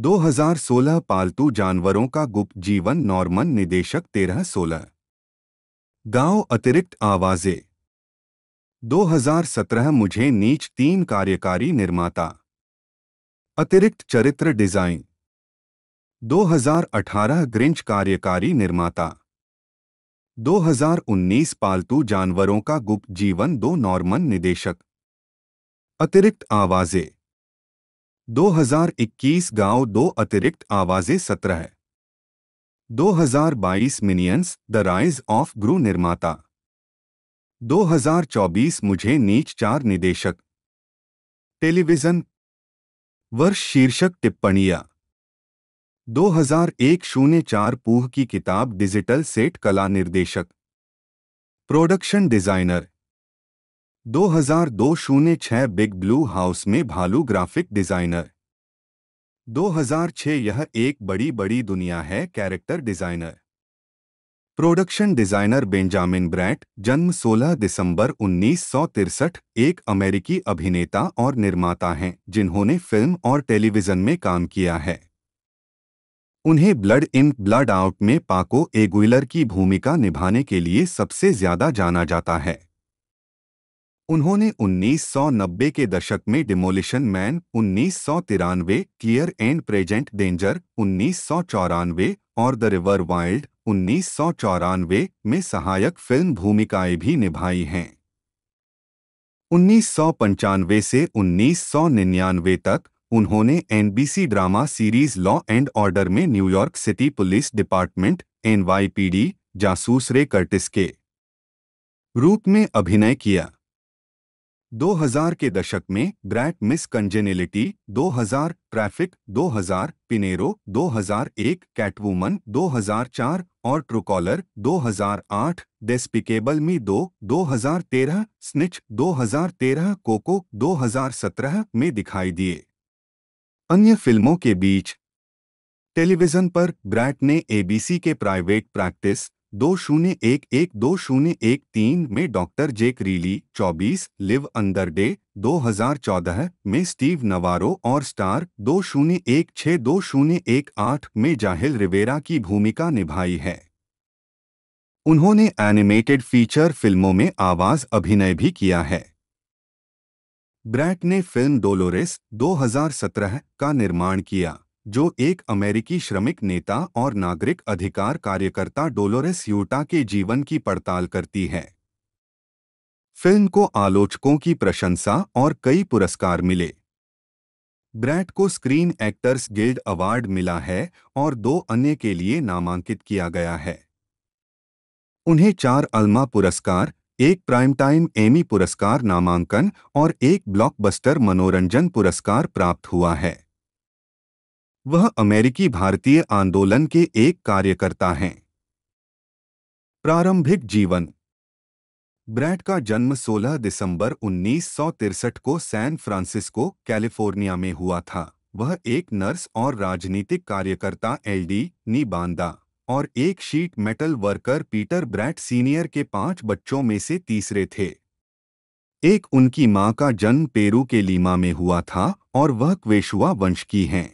2016 पालतू जानवरों का गुप्त जीवन नॉर्मन निदेशक तेरह सोलह गांव अतिरिक्त आवाजें 2017 मुझे नीच तीन कार्यकारी निर्माता अतिरिक्त चरित्र डिजाइन 2018 ग्रिंच कार्यकारी निर्माता 2019 पालतू जानवरों का गुप्त जीवन दो नॉर्मन निदेशक अतिरिक्त आवाजें 2021 गांव दो अतिरिक्त आवाजें सत्रह 2022 Minions the Rise of Gru निर्माता 2024 मुझे नीच चार निदेशक टेलीविजन वर्ष शीर्षक टिप्पणियां 2001 शून्य चार पूह की किताब डिजिटल सेट कला निर्देशक प्रोडक्शन डिजाइनर 2002 शून्य बिग ब्लू हाउस में भालू ग्राफिक डिजाइनर 2006 यह एक बड़ी बड़ी दुनिया है character designer production designer Benjamin Bratt जन्म 16 दिसंबर उन्नीस एक अमेरिकी अभिनेता और निर्माता हैं जिन्होंने फिल्म और टेलीविज़न में काम किया है उन्हें ब्लड इन ब्लड आउट में पाको एगुइलर की भूमिका निभाने के लिए सबसे ज्यादा जाना जाता है उन्होंने 1990 के दशक में डिमोलिशन मैन उन्नीस सौ तिरानवे क्लियर एंड प्रेजेंट डेंजर उन्नीस सौ चौरानवे और द रिवर वाइल्ड उन्नीस सौ चौरानवे में सहायक फिल्म भूमिकाएं भी निभाई हैं उन्नीस सौ पंचानवे से उन्नीस सौ निन्यानवे तक उन्होंने NBC drama series law and order में New York city police department NYPD जासूस रे कर्टिस के रूप में अभिनय किया 2000 के दशक में ग्रैट Miss Congeniality 2000 Traffic 2000 Pinero 2001 Catwoman 2004 और ट्रूकॉलर 2008 डेस्पिकेबल मी हजार तेरह स्निच 2013 कोको 2017 में दिखाई दिए अन्य फिल्मों के बीच टेलीविजन पर ब्रैट ने एबीसी के प्राइवेट प्रैक्टिस दो शून्य एक एक दो शून्य एक तीन में डॉक्टर जेक रीली 24 लिव अंदर डे 2014 में स्टीव नवारो और स्टार दो शून्य एक छः दो शून्य एक आठ में जाहिल रिवेरा की भूमिका निभाई है उन्होंने एनिमेटेड फीचर फिल्मों में आवाज अभिनय भी किया है ब्रैट ने फिल्म डोलोरेस 2017 का निर्माण किया जो एक अमेरिकी श्रमिक नेता और नागरिक अधिकार कार्यकर्ता डोलोरेस यूटा के जीवन की पड़ताल करती है फिल्म को आलोचकों की प्रशंसा और कई पुरस्कार मिले ब्रैट को स्क्रीन एक्टर्स गिल्ड अवार्ड मिला है और दो अन्य के लिए नामांकित किया गया है उन्हें चार अल्मा पुरस्कार एक प्राइम टाइम एमी पुरस्कार नामांकन और एक ब्लॉकबस्टर मनोरंजन पुरस्कार प्राप्त हुआ है वह अमेरिकी भारतीय आंदोलन के एक कार्यकर्ता हैं प्रारंभिक जीवन ब्रैट का जन्म 16 दिसंबर उन्नीस को सैन फ्रांसिस्को कैलिफोर्निया में हुआ था वह एक नर्स और राजनीतिक कार्यकर्ता एलडी नी बांदा और एक sheet metal worker Peter Bratt senior के पांच बच्चों में से तीसरे थे एक उनकी मां का जन्म पेरू के लीमा में हुआ था और वह क्वेशुआ वंश की हैं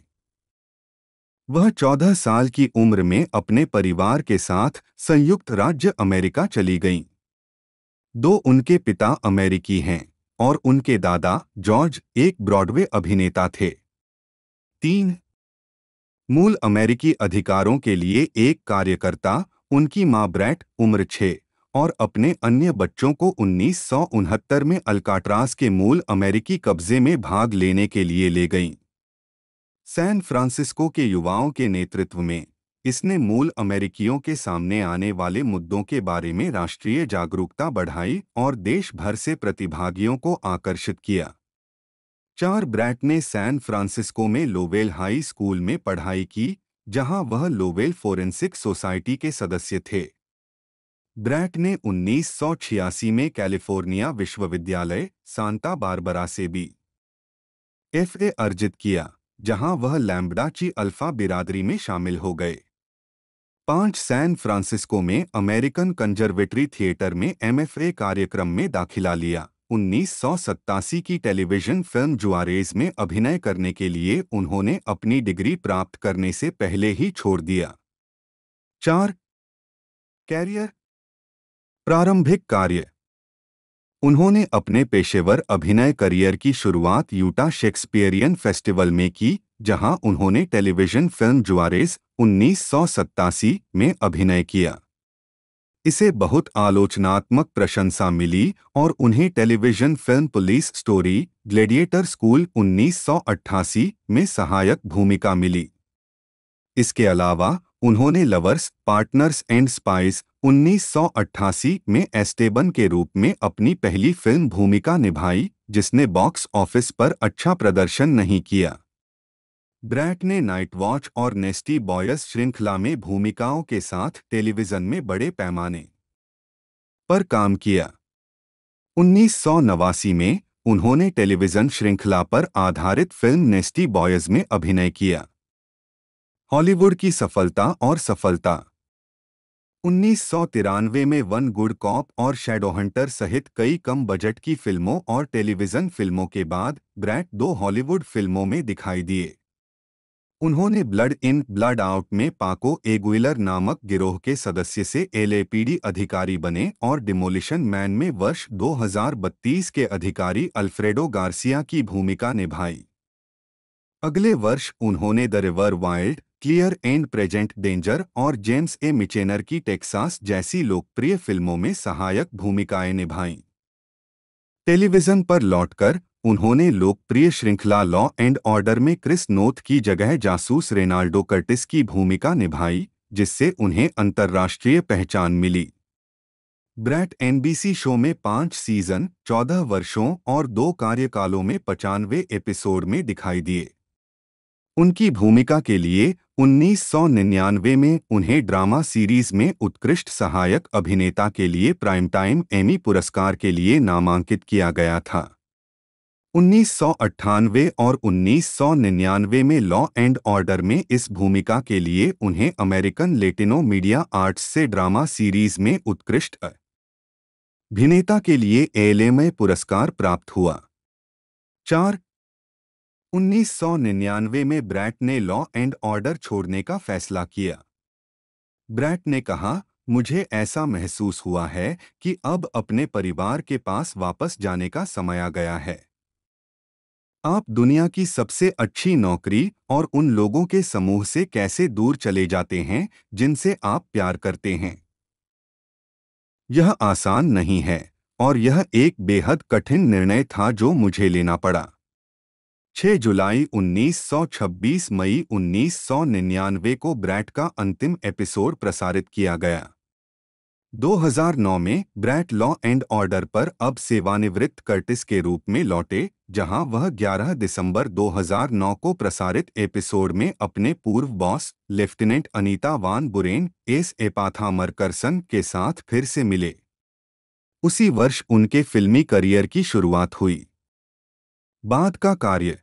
वह चौदह साल की उम्र में अपने परिवार के साथ संयुक्त राज्य अमेरिका चली गईं दो उनके पिता अमेरिकी हैं और उनके दादा जॉर्ज एक ब्रॉडवे अभिनेता थे तीन मूल अमेरिकी अधिकारों के लिए एक कार्यकर्ता उनकी मां ब्रैट उम्र छः और अपने अन्य बच्चों को उन्नीस में अल्काट्रास के मूल अमेरिकी कब्जे में भाग लेने के लिए ले गईं सैन फ्रांसिस्को के युवाओं के नेतृत्व में इसने मूल अमेरिकियों के सामने आने वाले मुद्दों के बारे में राष्ट्रीय जागरूकता बढ़ाई और देश भर से प्रतिभागियों को आकर्षित किया चार ब्रैट ने सैन फ्रांसिस्को में लोवेल हाई स्कूल में पढ़ाई की जहां वह लोवेल फोरेंसिक सोसाइटी के सदस्य थे ब्रैट ने उन्नीस में कैलिफोर्निया विश्वविद्यालय सांता बारबरा से भी एफ अर्जित किया जहां वह लैम्बडा ची अल्फा बिरादरी में शामिल हो गए पांच सैन फ्रांसिस्को में अमेरिकन कंजर्वेटरी थिएटर में एमएफए कार्यक्रम में दाखिला लिया उन्नीस की टेलीविजन फिल्म जुआरेज में अभिनय करने के लिए उन्होंने अपनी डिग्री प्राप्त करने से पहले ही छोड़ दिया चार कैरियर प्रारंभिक कार्य उन्होंने अपने पेशेवर अभिनय करियर की शुरुआत यूटा शेक्सपियरियन फेस्टिवल में की जहां उन्होंने टेलीविजन फिल्म जुआरेस उन्नीस में अभिनय किया इसे बहुत आलोचनात्मक प्रशंसा मिली और उन्हें television film Police Story Gladiator School 1988 में सहायक भूमिका मिली इसके अलावा उन्होंने लवर्स पार्टनर्स एंड स्पाइस 1988 में एस्टेबन के रूप में अपनी पहली फिल्म भूमिका निभाई जिसने बॉक्स ऑफिस पर अच्छा प्रदर्शन नहीं किया ब्रैट ने नाइट वॉच और नेस्टी बॉयस श्रृंखला में भूमिकाओं के साथ टेलीविजन में बड़े पैमाने पर काम किया उन्नीस में उन्होंने टेलीविजन श्रृंखला पर आधारित फिल्म नेस्टी बॉयज में अभिनय किया हॉलीवुड की सफलता और सफलता उन्नीस में वन गुड कॉप और शेडो हंटर सहित कई कम बजट की फिल्मों और टेलीविजन फिल्मों के बाद ब्रैट दो हॉलीवुड फिल्मों में दिखाई दिए उन्होंने ब्लड इन ब्लड आउट में पाको एगुइलर नामक गिरोह के सदस्य से एलएपीडी अधिकारी बने और डिमोलिशन मैन में वर्ष 2032 के अधिकारी अल्फ्रेडो गार्सिया की भूमिका निभाई अगले वर्ष उन्होंने The River Wild Clear and Present Danger और जेम्स ए मिचेनर की टेक्सास जैसी लोकप्रिय फिल्मों में सहायक भूमिकाएं निभाईं टेलीविजन पर लौटकर उन्होंने लोकप्रिय श्रृंखला लॉ एंड ऑर्डर में क्रिस नोथ की जगह जासूस रेनाल्डो कर्टिस की भूमिका निभाई जिससे उन्हें अंतर्राष्ट्रीय पहचान मिली ब्रैट एनबीसी शो में पांच सीजन चौदह वर्षों और दो कार्यकालों में पचानवे एपिसोड में दिखाई दिए उनकी भूमिका के लिए 1999 में उन्हें ड्रामा सीरीज में उत्कृष्ट सहायक अभिनेता के लिए प्राइम टाइम एमी पुरस्कार के लिए नामांकित किया गया था उन्नीस और उन्नीस में लॉ एंड ऑर्डर में इस भूमिका के लिए उन्हें अमेरिकन लेटिनो मीडिया आर्ट्स से ड्रामा सीरीज में उत्कृष्ट अभिनेता के लिए एलएमए पुरस्कार प्राप्त हुआ चार 1999 में ब्रैट ने लॉ एंड ऑर्डर छोड़ने का फैसला किया ब्रैट ने कहा मुझे ऐसा महसूस हुआ है कि अब अपने परिवार के पास वापस जाने का समय आ गया है आप दुनिया की सबसे अच्छी नौकरी और उन लोगों के समूह से कैसे दूर चले जाते हैं जिनसे आप प्यार करते हैं यह आसान नहीं है और यह एक बेहद कठिन निर्णय था जो मुझे लेना पड़ा 6 जुलाई 1926 मई 1999 को ब्रैट का अंतिम एपिसोड प्रसारित किया गया 2009 में ब्रैट लॉ एंड ऑर्डर पर अब सेवानिवृत्त कर्टिस के रूप में लौटे जहां वह 11 दिसंबर 2009 को प्रसारित एपिसोड में अपने पूर्व boss lieutenant Anita Van Buren S Epatha Merkerson के साथ फिर से मिले उसी वर्ष उनके फिल्मी करियर की शुरुआत हुई बाद का कार्य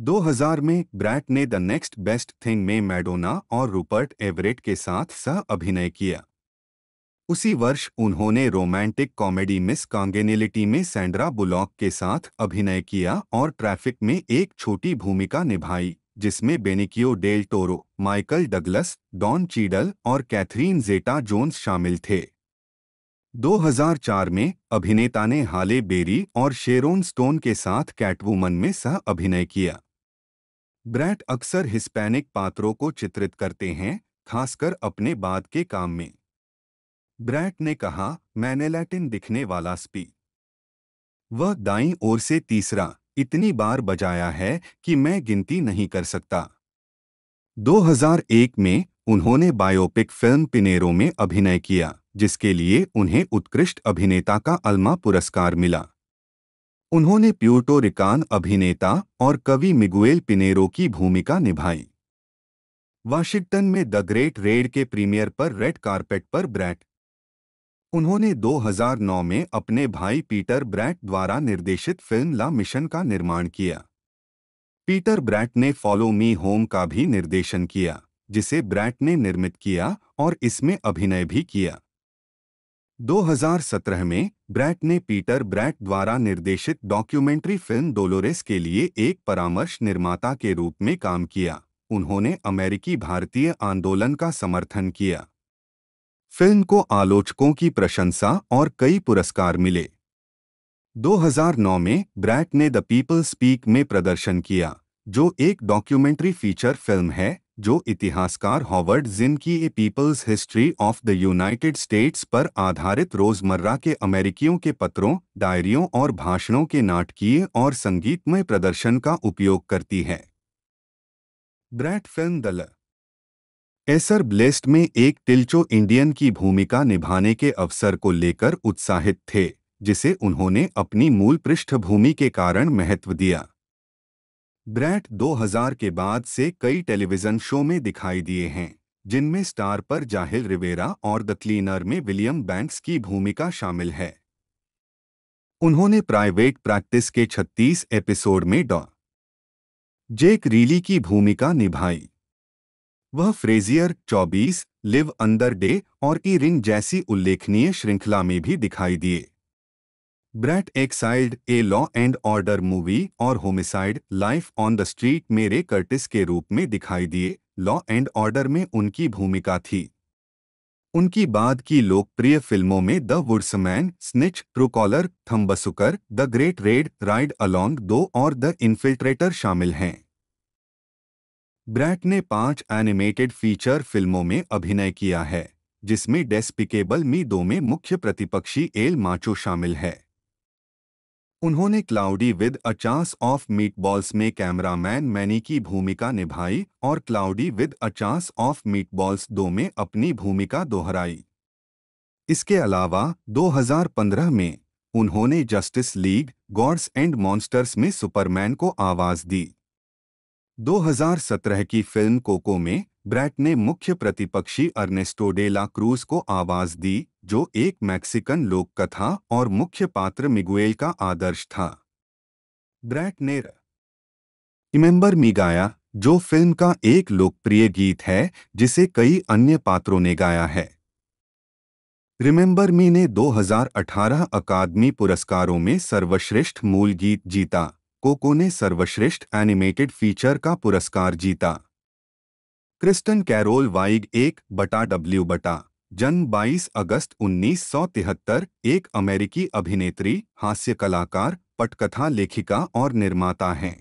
2000 में ब्रैट ने द नेक्स्ट बेस्ट थिंग में मैडोना और रूपर्ट एवरेट के साथ सह अभिनय किया उसी वर्ष उन्होंने रोमांटिक कॉमेडी मिस कांगेनिलिटी में सैंड्रा बुलॉक के साथ अभिनय किया और ट्रैफिक में एक छोटी भूमिका निभाई जिसमें Benicio Del Toro Michael Douglas Don Cheadle और कैथरीन जेटा जोन्स शामिल थे 2004 में अभिनेता ने हाले बेरी और शेरोन स्टोन के साथ कैटवुमन में सह अभिनय किया ब्रैट अक्सर हिस्पैनिक पात्रों को चित्रित करते हैं खासकर अपने बाद के काम में ब्रैट ने कहा मैंने लैटिन दिखने वाला स्पी वह दाईं ओर से तीसरा इतनी बार बजाया है कि मैं गिनती नहीं कर सकता 2001 में उन्होंने बायोपिक फिल्म पिनेरो में अभिनय किया जिसके लिए उन्हें उत्कृष्ट अभिनेता का अल्मा पुरस्कार मिला उन्होंने प्यूटो रिकान अभिनेता और कवि मिगुएल पिनेरो की भूमिका निभाई वाशिंगटन में द ग्रेट रेड के प्रीमियर पर रेड कार्पेट पर ब्रैट उन्होंने 2009 में अपने भाई पीटर ब्रैट द्वारा निर्देशित फिल्म ला मिशन का निर्माण किया पीटर ब्रैट ने फॉलो मी होम का भी निर्देशन किया जिसे ब्रैट ने निर्मित किया और इसमें अभिनय भी किया 2017 में ब्रैट ने पीटर ब्रैट द्वारा निर्देशित डॉक्यूमेंट्री फिल्म डोलोरेस के लिए एक परामर्श निर्माता के रूप में काम किया उन्होंने अमेरिकी भारतीय आंदोलन का समर्थन किया फिल्म को आलोचकों की प्रशंसा और कई पुरस्कार मिले 2009 में ब्रैट ने द पीपल स्पीक में प्रदर्शन किया जो एक डॉक्यूमेंट्री फीचर फिल्म है जो इतिहासकार हॉवर्ड जिन की A People's History of the United States पर आधारित रोजमर्रा के अमेरिकियों के पत्रों डायरियों और भाषणों के नाटकीय और संगीतमय प्रदर्शन का उपयोग करती है ब्रैट फिल्म दल एसर ब्लेस्ट में एक टिल्चो इंडियन की भूमिका निभाने के अवसर को लेकर उत्साहित थे जिसे उन्होंने अपनी मूल पृष्ठभूमि के कारण महत्व दिया ब्रैट 2000 के बाद से कई टेलीविजन शो में दिखाई दिए हैं जिनमें स्टार पर जाहिल रिवेरा और द क्लीनर में विलियम बैंक्स की भूमिका शामिल है उन्होंने प्राइवेट प्रैक्टिस के 36 एपिसोड में डॉ जेक रीली की भूमिका निभाई वह फ्रेजियर 24, लिव अंदर डे और ई रिंग जैसी उल्लेखनीय श्रृंखला में भी दिखाई दिए Bratt Exiled a Law and Order Movie और Homicide Life on the Street मेरे कर्टिस के रूप में दिखाई दिए लॉ एंड ऑर्डर में उनकी भूमिका थी उनकी बाद की लोकप्रिय फिल्मों में The Woodsman Snitch Truecaller Thumbsucker The Great Raid Ride Along दो और द इन्फिल्ट्रेटर शामिल हैं ब्रैट ने पांच एनिमेटेड फीचर फिल्मों में अभिनय किया है जिसमें डेस्पिकेबल मी दो में मुख्य प्रतिपक्षी एल माचो शामिल है उन्होंने Cloudy with a Chance of Meatballs में कैमरामैन मैनी की भूमिका निभाई और Cloudy with a Chance of Meatballs दो में अपनी भूमिका दोहराई इसके अलावा 2015 में उन्होंने Justice League Gods and Monsters में सुपरमैन को आवाज दी 2017 की फिल्म कोको में ब्रैट ने मुख्य प्रतिपक्षी अर्नेस्टो डेला क्रूज को आवाज दी जो एक मैक्सिकन लोककथा और मुख्य पात्र मिगुएल का आदर्श था ब्रैट ने रिमेंबर मी गाया जो फिल्म का एक लोकप्रिय गीत है जिसे कई अन्य पात्रों ने गाया है रिमेंबर मी ने 2018 अकादमी पुरस्कारों में सर्वश्रेष्ठ मूल गीत जीता कोको ने सर्वश्रेष्ठ एनिमेटेड फीचर का पुरस्कार जीता क्रिस्टन कैरोल वाइग एक बटा डब्ल्यू बटा जन्म 22 अगस्त 1973 एक अमेरिकी अभिनेत्री हास्य कलाकार पटकथा लेखिका और निर्माता हैं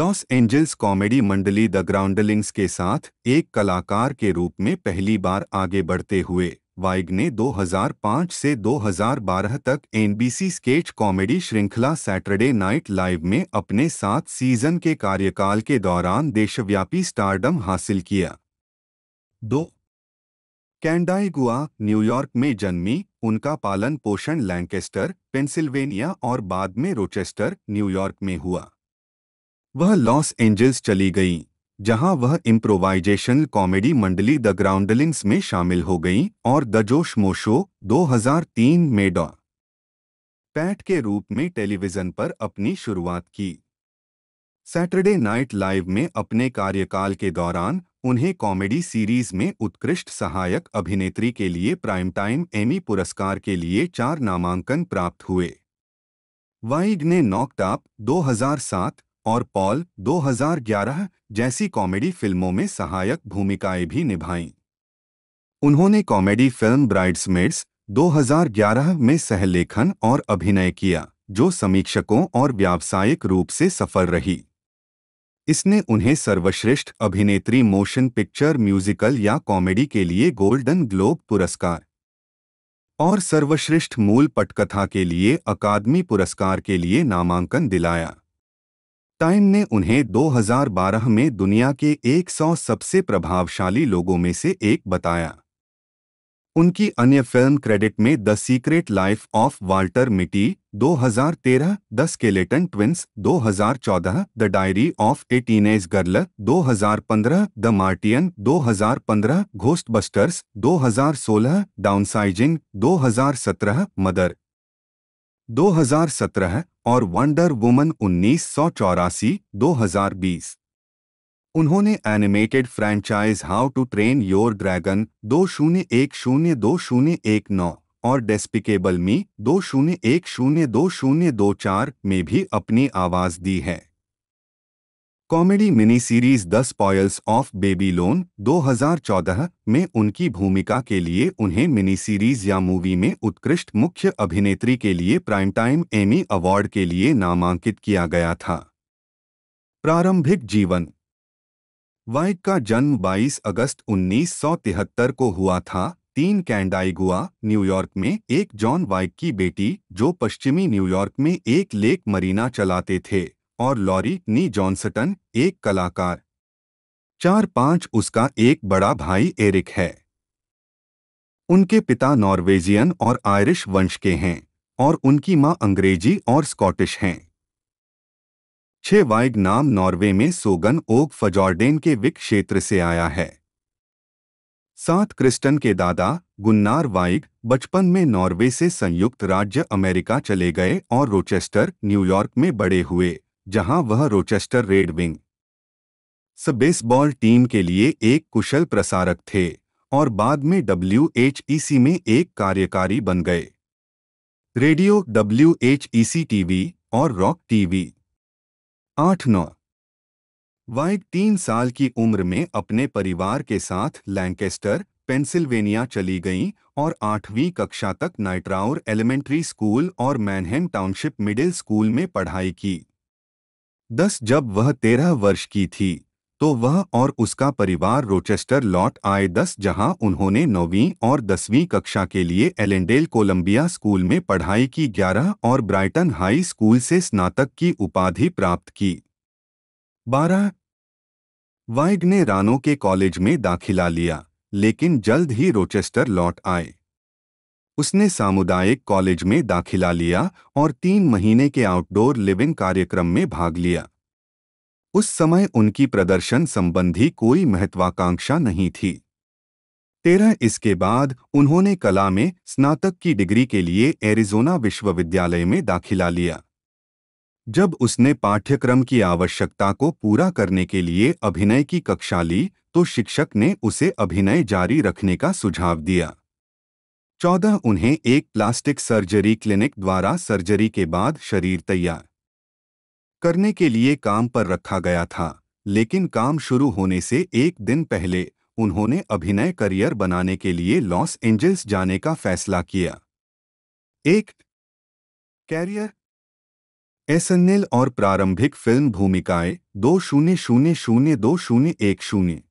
लॉस एंजल्स कॉमेडी मंडली द ग्राउंडलिंग्स के साथ एक कलाकार के रूप में पहली बार आगे बढ़ते हुए वाइग ने 2005 से 2012 तक एनबीसी स्केच कॉमेडी श्रृंखला सैटरडे नाइट लाइव में अपने सात सीजन के कार्यकाल के दौरान देशव्यापी स्टारडम हासिल किया दो कैंडाइगुआ न्यूयॉर्क में जन्मी उनका पालन पोषण लैंकेस्टर पेंसिल्वेनिया और बाद में रोचेस्टर न्यूयॉर्क में हुआ वह लॉस एंजल्स चली गई जहां वह इम्प्रोवाइजेशन कॉमेडी मंडली द ग्राउंडलिंग्स में शामिल हो गईं और द जोश मोशो 2003 में डॉ पैट के रूप में टेलीविज़न पर अपनी शुरुआत की सैटरडे नाइट लाइव में अपने कार्यकाल के दौरान उन्हें कॉमेडी सीरीज में उत्कृष्ट सहायक अभिनेत्री के लिए प्राइम टाइम एमी पुरस्कार के लिए चार नामांकन प्राप्त हुए वाइड ने नॉकटॉप 2007, और पॉल 2011 जैसी कॉमेडी फिल्मों में सहायक भूमिकाएं भी निभाईं उन्होंने कॉमेडी फिल्म ब्राइड्समेड्स 2011 में सहलेखन और अभिनय किया जो समीक्षकों और व्यावसायिक रूप से सफल रही इसने उन्हें सर्वश्रेष्ठ अभिनेत्री मोशन पिक्चर म्यूजिकल या कॉमेडी के लिए गोल्डन ग्लोब पुरस्कार और सर्वश्रेष्ठ मूल पटकथा के लिए अकादमी पुरस्कार के लिए नामांकन दिलाया टाइम ने उन्हें 2012 में दुनिया के 100 सबसे प्रभावशाली लोगों में से एक बताया उनकी अन्य फिल्म क्रेडिट में the secret life of Walter Mitty 2013, The skeleton Twins चौदह The diary of a teenage Girl 2015, The Martian 2015, Ghostbusters सोलह डाउनसाइजिंग सत्रह मदर 2017 और वंडर वुमन उन्नीस सौ चौरासी दो हजार बीस उन्होंने animated franchise How to train your dragon दो शून्य एक शून्य दो शून्य एक नौ और डेस्पिकेबल मी दो शून्य एक शून्य दो शून्य दो चार में भी अपनी आवाज़ दी है comedy mini series The spoils of Babylon 2014 में उनकी भूमिका के लिए उन्हें मिनी सीरीज या मूवी में उत्कृष्ट मुख्य अभिनेत्री के लिए प्राइम टाइम एमी अवार्ड के लिए नामांकित किया गया था प्रारंभिक जीवन वाइक का जन्म 22 अगस्त 1973 को हुआ था तीन कैंडाइगुआ न्यूयॉर्क में एक जॉन वाइक की बेटी जो पश्चिमी न्यूयॉर्क में एक लेक मरीना चलाते थे और लॉरी नी जॉनसटन एक कलाकार चार पांच उसका एक बड़ा भाई एरिक है उनके पिता नॉर्वेजियन और आयरिश वंश के हैं और उनकी मां अंग्रेजी और स्कॉटिश हैं छे वाइग नाम नॉर्वे में सोगन ओग फजॉर्डेन के विक क्षेत्र से आया है सात क्रिस्टन के दादा गुन्नार वाइग बचपन में नॉर्वे से संयुक्त राज्य अमेरिका चले गए और रोचेस्टर न्यूयॉर्क में बड़े हुए जहां वह Rochester Red Wings baseball team के लिए एक कुशल प्रसारक थे और बाद में डब्ल्यू e में एक कार्यकारी बन गए रेडियो डब्ल्यू टीवी e और रॉक टीवी आठ नौ वाइट तीन साल की उम्र में अपने परिवार के साथ लैंकेस्टर पेंसिल्वेनिया चली गईं और आठवीं कक्षा तक नाइट्राउर एलिमेंट्री स्कूल और मैनहेम टाउनशिप मिडिल स्कूल में पढ़ाई की दस जब वह तेरह वर्ष की थी तो वह और उसका परिवार रोचेस्टर लौट आए दस जहां उन्होंने नौवीं और दसवीं कक्षा के लिए एलेंडेल कोलंबिया स्कूल में पढ़ाई की ग्यारह और ब्राइटन हाई स्कूल से स्नातक की उपाधि प्राप्त की बारह वाइड ने रानो के कॉलेज में दाखिला लिया लेकिन जल्द ही रोचेस्टर लौट आए उसने सामुदायिक कॉलेज में दाखिला लिया और तीन महीने के आउटडोर लिविंग कार्यक्रम में भाग लिया उस समय उनकी प्रदर्शन संबंधी कोई महत्वाकांक्षा नहीं थी तेरह इसके बाद उन्होंने कला में स्नातक की डिग्री के लिए एरिजोना विश्वविद्यालय में दाखिला लिया जब उसने पाठ्यक्रम की आवश्यकता को पूरा करने के लिए अभिनय की कक्षा ली तो शिक्षक ने उसे अभिनय जारी रखने का सुझाव दिया चौदह उन्हें एक प्लास्टिक सर्जरी क्लिनिक द्वारा सर्जरी के बाद शरीर तैयार करने के लिए काम पर रखा गया था लेकिन काम शुरू होने से एक दिन पहले उन्होंने अभिनय करियर बनाने के लिए लॉस एंजल्स जाने का फैसला किया एक कैरियर एसएनएल और प्रारंभिक फिल्म भूमिकाएं दो शून्य शून्य शून्य दो शून्य एक शून्य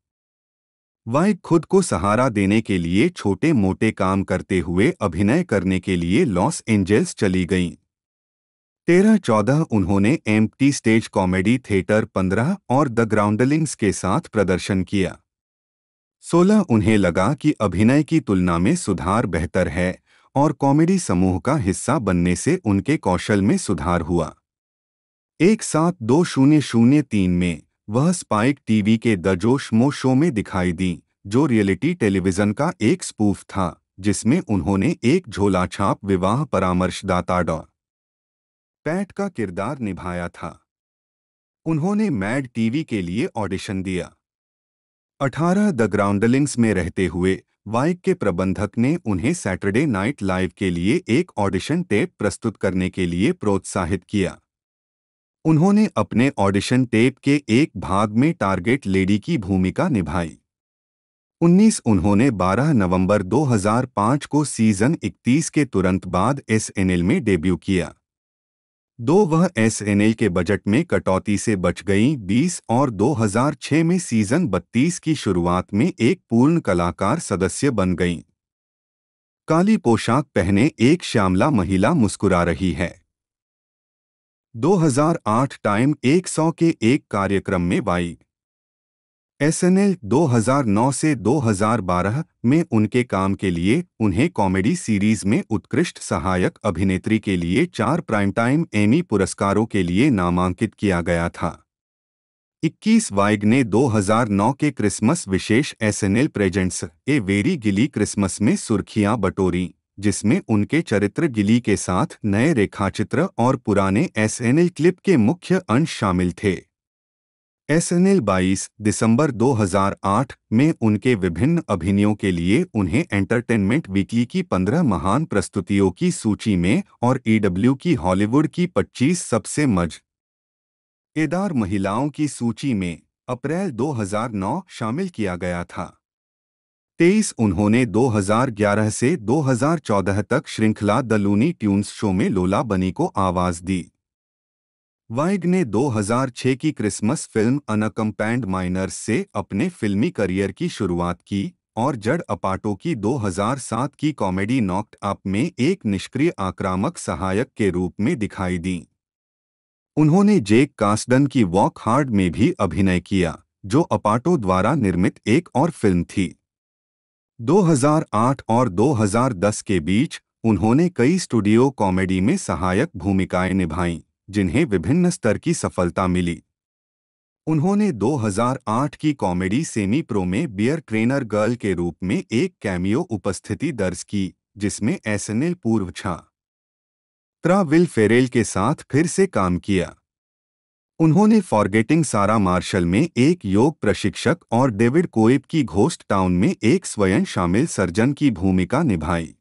वह खुद को सहारा देने के लिए छोटे मोटे काम करते हुए अभिनय करने के लिए लॉस एंजल्स चली गईं तेरह चौदह उन्होंने M T stage comedy theatre पंद्रह और द ग्राउंडलिंग्स के साथ प्रदर्शन किया सोलह उन्हें लगा कि अभिनय की तुलना में सुधार बेहतर है और कॉमेडी समूह का हिस्सा बनने से उनके कौशल में सुधार हुआ एक सात दो शून्य शून्य तीन में वह स्पाइक टीवी के द जोश मो शो में दिखाई दी जो रियलिटी टेलीविजन का एक स्पूफ था जिसमें उन्होंने एक झोला छाप विवाह परामर्शदाता डॉ पैट का किरदार निभाया था उन्होंने मैड टीवी के लिए ऑडिशन दिया 18 द ग्राउंडलिंग्स में रहते हुए वाइक के प्रबंधक ने उन्हें सैटरडे नाइट लाइव के लिए एक ऑडिशन टेप प्रस्तुत करने के लिए प्रोत्साहित किया उन्होंने अपने ऑडिशन टेप के एक भाग में टारगेट लेडी की भूमिका निभाई 19 उन्होंने 12 नवंबर 2005 को सीजन 31 के तुरंत बाद एसएनएल में डेब्यू किया दो वह एसएनएल के बजट में कटौती से बच गई 20 और 2006 में सीजन 32 की शुरुआत में एक पूर्ण कलाकार सदस्य बन गईं काली पोशाक पहने एक श्यामला महिला मुस्कुरा रही है 2008 टाइम 100 के एक कार्यक्रम में वाई एसएनएल 2009 से 2012 में उनके काम के लिए उन्हें कॉमेडी सीरीज में उत्कृष्ट सहायक अभिनेत्री के लिए चार प्राइम टाइम एमी पुरस्कारों के लिए नामांकित किया गया था 21 वाइग ने 2009 के क्रिसमस विशेष SNL Presents a Very Gilly Christmas में सुर्खियां बटोरी जिसमें उनके चरित्र गिली के साथ नए रेखाचित्र और पुराने एसएनएल क्लिप के मुख्य अंश शामिल थे एसएनएल 22 दिसंबर 2008 में उनके विभिन्न अभिनयों के लिए उन्हें एंटरटेनमेंट वीकली की 15 महान प्रस्तुतियों की सूची में और ईडब्ल्यू e की हॉलीवुड की 25 सबसे मज एदार महिलाओं की सूची में अप्रैल 2009 शामिल किया गया था तेईस उन्होंने 2011 से 2014 तक श्रृंखला द लूनी ट्यून्स शो में लोला बनी को आवाज़ दी वाइग ने 2006 की क्रिसमस फिल्म अनकम्पैंड माइनर्स से अपने फिल्मी करियर की शुरुआत की और जड़ अपाटो की 2007 की कॉमेडी नॉक्ट अप में एक निष्क्रिय आक्रामक सहायक के रूप में दिखाई दी उन्होंने जेक कास्डन की वॉक हार्ड में भी अभिनय किया जो अपाटो द्वारा निर्मित एक और फिल्म थी 2008 और 2010 के बीच उन्होंने कई स्टूडियो कॉमेडी में सहायक भूमिकाएं निभाईं जिन्हें विभिन्न स्तर की सफलता मिली उन्होंने 2008 की कॉमेडी सेमी प्रो में बियर ट्रेनर गर्ल के रूप में एक कैमियो उपस्थिति दर्ज की जिसमें एसएनएल पूर्व छा त्रा विल फेरेल के साथ फिर से काम किया उन्होंने फॉरगेटिंग सारा मार्शल में एक योग प्रशिक्षक और डेविड कोएब की घोस्ट टाउन में एक स्वयं शामिल सर्जन की भूमिका निभाई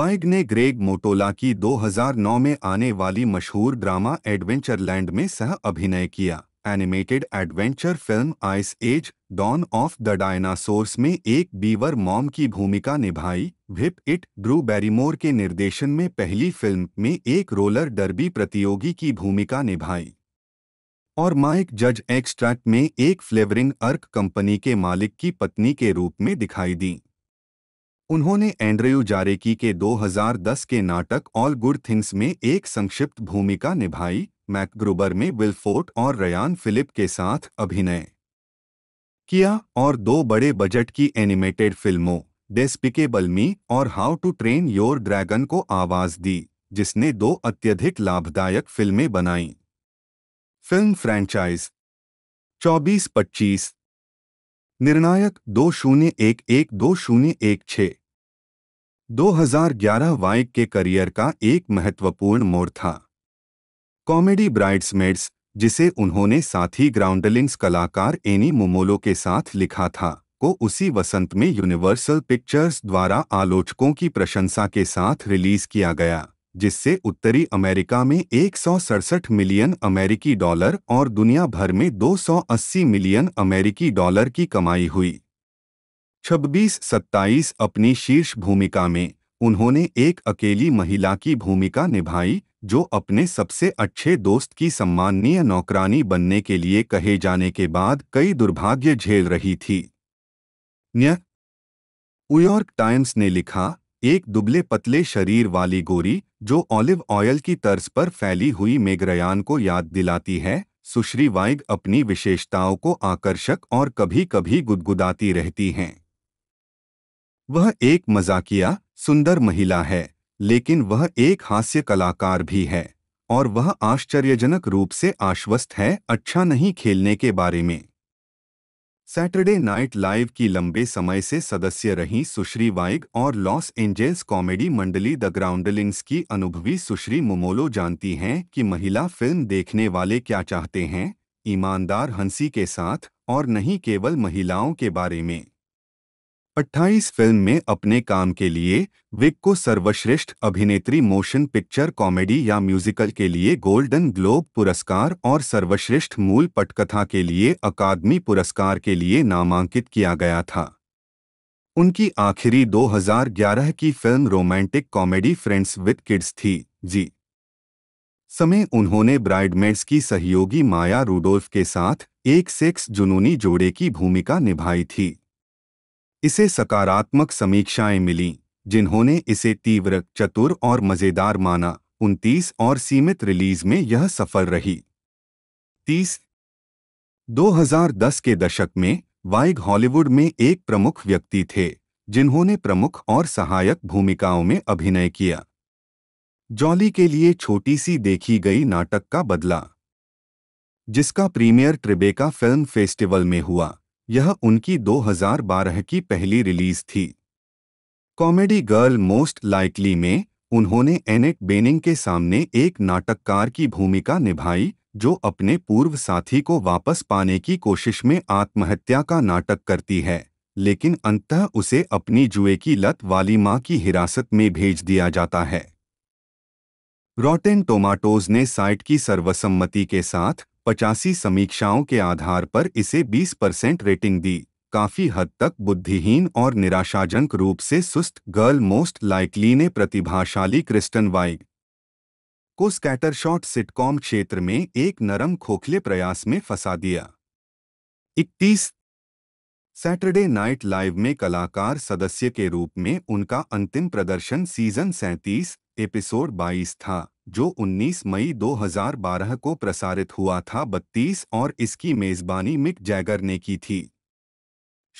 वाइग ने ग्रेग मोटोला की 2009 में आने वाली मशहूर ड्रामा एडवेंचरलैंड में सह अभिनय किया animated adventure film Ice Age Dawn of the Dinosaurs में एक बीवर मॉम की भूमिका निभाई भिप इट ड्रू बैरीमोर के निर्देशन में पहली फिल्म में एक रोलर डर्बी प्रतियोगी की भूमिका निभाई और माइक जज एक्सट्रैक्ट में एक फ्लेवरिंग अर्क कंपनी के मालिक की पत्नी के रूप में दिखाई दी उन्होंने एंड्रयू जारेकी के 2010 के नाटक ऑल गुड थिंग्स में एक संक्षिप्त भूमिका निभाई मैकग्रुबर में विलफोर्ट और रयान फिलिप के साथ अभिनय किया और दो बड़े बजट की एनिमेटेड फिल्मों डेस्पिकेबल मी और How to train your Dragon को आवाज दी जिसने दो अत्यधिक लाभदायक फिल्में बनाईं फिल्म फ्रैंचाइज चौबीस पच्चीस निर्णायक दो शून्य एक एक दो शून्य एक छः दो हजार ग्यारह वाइक के करियर का एक महत्वपूर्ण मोड़ था कॉमेडी ब्राइड्समेड्स जिसे उन्होंने साथी ग्राउंडलिंग्स कलाकार एनी मोमोलो के साथ लिखा था को उसी वसंत में यूनिवर्सल पिक्चर्स द्वारा आलोचकों की प्रशंसा के साथ रिलीज किया गया जिससे उत्तरी अमेरिका में एक मिलियन अमेरिकी डॉलर और दुनिया भर में 280 मिलियन अमेरिकी डॉलर की कमाई हुई छब्बीस सत्ताईस अपनी शीर्ष भूमिका में उन्होंने एक अकेली महिला की भूमिका निभाई जो अपने सबसे अच्छे दोस्त की सम्माननीय नौकरानी बनने के लिए कहे जाने के बाद कई दुर्भाग्य झेल रही थी न्यूयॉर्क टाइम्स ने लिखा एक दुबले पतले शरीर वाली गोरी जो ऑलिव ऑयल की तर्ज पर फैली हुई मेघरयान को याद दिलाती है सुश्री वाइग अपनी विशेषताओं को आकर्षक और कभी कभी गुदगुदाती रहती हैं वह एक मजाकिया सुंदर महिला है लेकिन वह एक हास्य कलाकार भी है और वह आश्चर्यजनक रूप से आश्वस्त है अच्छा नहीं खेलने के बारे में सैटरडे नाइट लाइव की लंबे समय से सदस्य रहीं सुश्री वाइग और लॉस एंजल्स कॉमेडी मंडली द ग्राउंडलिंग्स की अनुभवी सुश्री मोमोलो जानती हैं कि महिला फिल्म देखने वाले क्या चाहते हैं ईमानदार हंसी के साथ और नहीं केवल महिलाओं के बारे में अट्ठाईस फिल्म में अपने काम के लिए विक को सर्वश्रेष्ठ अभिनेत्री मोशन पिक्चर कॉमेडी या म्यूजिकल के लिए गोल्डन ग्लोब पुरस्कार और सर्वश्रेष्ठ मूल पटकथा के लिए अकादमी पुरस्कार के लिए नामांकित किया गया था उनकी आखिरी 2011 की film romantic comedy Friends with Kids थी जी समय उन्होंने ब्राइडमेड्स की सहयोगी माया रूडोल्फ के साथ एक सेक्स जुनूनी जोड़े की भूमिका निभाई थी इसे सकारात्मक समीक्षाएं मिली जिन्होंने इसे तीव्र चतुर और मज़ेदार माना उनतीस और सीमित रिलीज में यह सफल रही तीस 2010 के दशक में वाइग हॉलीवुड में एक प्रमुख व्यक्ति थे जिन्होंने प्रमुख और सहायक भूमिकाओं में अभिनय किया जॉली के लिए छोटी सी देखी गई नाटक का बदला जिसका प्रीमियर ट्रिबेका फिल्म फेस्टिवल में हुआ यह उनकी 2012 की पहली रिलीज थी कॉमेडी गर्ल मोस्ट लाइकली में उन्होंने एनेट बेनिंग के सामने एक नाटककार की भूमिका निभाई जो अपने पूर्व साथी को वापस पाने की कोशिश में आत्महत्या का नाटक करती है लेकिन अंततः उसे अपनी जुए की लत वाली मां की हिरासत में भेज दिया जाता है रॉटेन टोमाटोज ने साइट की सर्वसम्मति के साथ पचासी समीक्षाओं के आधार पर इसे 20 परसेंट रेटिंग दी काफी हद तक बुद्धिहीन और निराशाजनक रूप से सुस्त गर्ल मोस्ट लाइकली ने प्रतिभाशाली क्रिस्टन वाइग को स्कैटरशॉट सिटकॉम क्षेत्र में एक नरम खोखले प्रयास में फंसा दिया 31 सैटरडे नाइट लाइव में कलाकार सदस्य के रूप में उनका अंतिम प्रदर्शन सीजन 37 एपिसोड 22 था जो 19 मई 2012 को प्रसारित हुआ था 32 और इसकी मेजबानी मिक जैगर ने की थी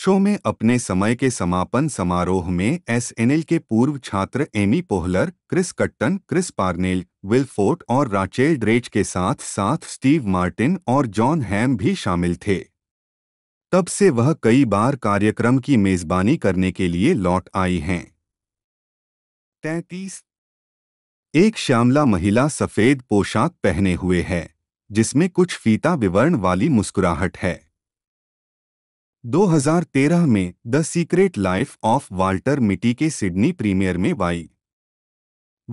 शो में अपने समय के समापन समारोह में एसएनएल के पूर्व छात्र Amy Poehler Chris Kattan Chris Parnell Will Forte और राचेल ड्रेज के साथ साथ स्टीव मार्टिन और जॉन हैम भी शामिल थे तब से वह कई बार कार्यक्रम की मेजबानी करने के लिए लौट आई हैं तैतीस एक श्यामला महिला सफेद पोशाक पहने हुए है जिसमें कुछ फीता विवरण वाली मुस्कुराहट है 2013 में the secret life of Walter Mitty के सिडनी प्रीमियर में वाई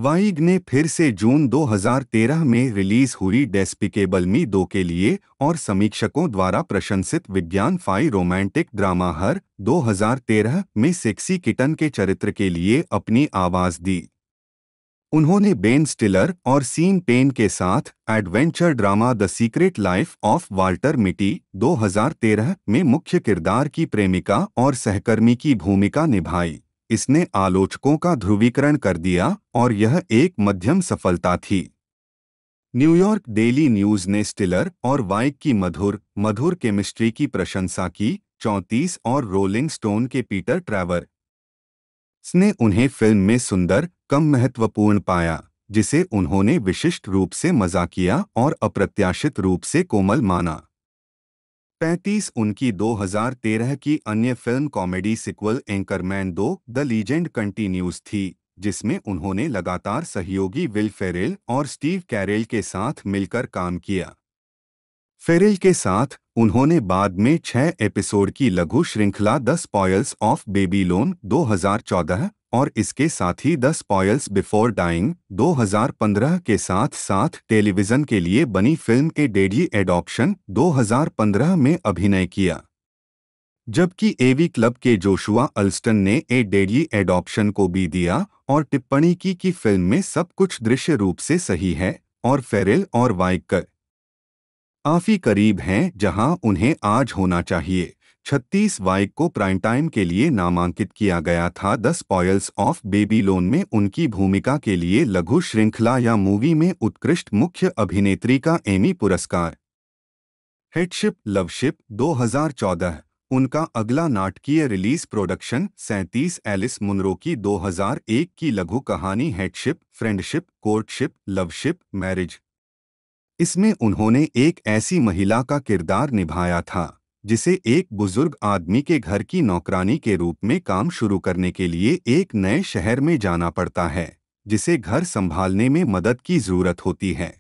वाइग ने फिर से जून 2013 में रिलीज हुई डेस्पिकेबल मी दो के लिए और समीक्षकों द्वारा प्रशंसित विज्ञान फाई रोमांटिक ड्रामा हर 2013 में सेक्सी किटन के चरित्र के लिए अपनी आवाज़ दी उन्होंने बेन स्टिलर और सीन पेन के साथ adventure drama the secret life of Walter Mitty 2013 में मुख्य किरदार की प्रेमिका और सहकर्मी की भूमिका निभाई इसने आलोचकों का ध्रुवीकरण कर दिया और यह एक मध्यम सफलता थी न्यूयॉर्क डेली न्यूज़ ने स्टिलर और वाइक की मधुर मधुर केमिस्ट्री की प्रशंसा की चौंतीस और रोलिंग स्टोन के पीटर ट्रैवर ने उन्हें फिल्म में सुंदर कम महत्वपूर्ण पाया जिसे उन्होंने विशिष्ट रूप से किया और अप्रत्याशित रूप से कोमल माना 35 उनकी 2013 की अन्य फिल्म कॉमेडी सिक्वल एंकरमैन दो द लीजेंड कंटिन्यूज थी जिसमें उन्होंने लगातार सहयोगी विल फेरेल और स्टीव कैरेल के साथ मिलकर काम किया फेरिल के साथ उन्होंने बाद में छह एपिसोड की लघु श्रृंखला the spoils of Babylon दो और इसके साथ ही द स्पॉयल्स बिफोर डाइंग 2015 के साथ साथ टेलीविजन के लिए बनी फिल्म के डेडी एडॉप्शन 2015 में अभिनय किया जबकि एवी क्लब के जोशुआ अल्स्टन ने ए डेडी एडॉप्शन को भी दिया और टिप्पणी की कि फिल्म में सब कुछ दृश्य रूप से सही है और फेरिल और वाइकर काफी करीब हैं जहां उन्हें आज होना चाहिए छत्तीस वाइक को प्राइम टाइम के लिए नामांकित किया गया था the spoils of Babylon में उनकी भूमिका के लिए लघु श्रृंखला या मूवी में उत्कृष्ट मुख्य अभिनेत्री का एमी पुरस्कार हेडशिप लवशिप 2014 उनका अगला नाटकीय रिलीज प्रोडक्शन सैंतीस एलिस मुनरो की 2001 की लघु कहानी hateship friendship courtship loveship marriage इसमें उन्होंने एक ऐसी महिला का किरदार निभाया था जिसे एक बुजुर्ग आदमी के घर की नौकरानी के रूप में काम शुरू करने के लिए एक नए शहर में जाना पड़ता है जिसे घर संभालने में मदद की जरूरत होती है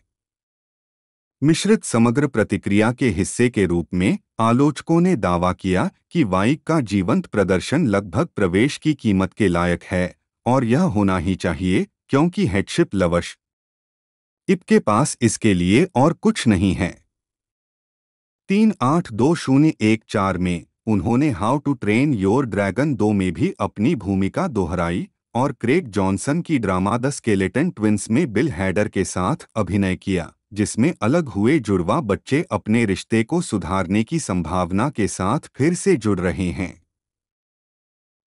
मिश्रित समग्र प्रतिक्रिया के हिस्से के रूप में आलोचकों ने दावा किया कि वाइक का जीवंत प्रदर्शन लगभग प्रवेश की कीमत के लायक है और यह होना ही चाहिए क्योंकि हेडशिप लवश इप के पास इसके लिए और कुछ नहीं है तीन आठ दो शून्य एक चार में उन्होंने how to train your dragon दो में भी अपनी भूमिका दोहराई और क्रेग जॉनसन की ड्रामा द स्केलेटन ट्विंस में बिल हैडर के साथ अभिनय किया जिसमें अलग हुए जुड़वा बच्चे अपने रिश्ते को सुधारने की संभावना के साथ फिर से जुड़ रहे हैं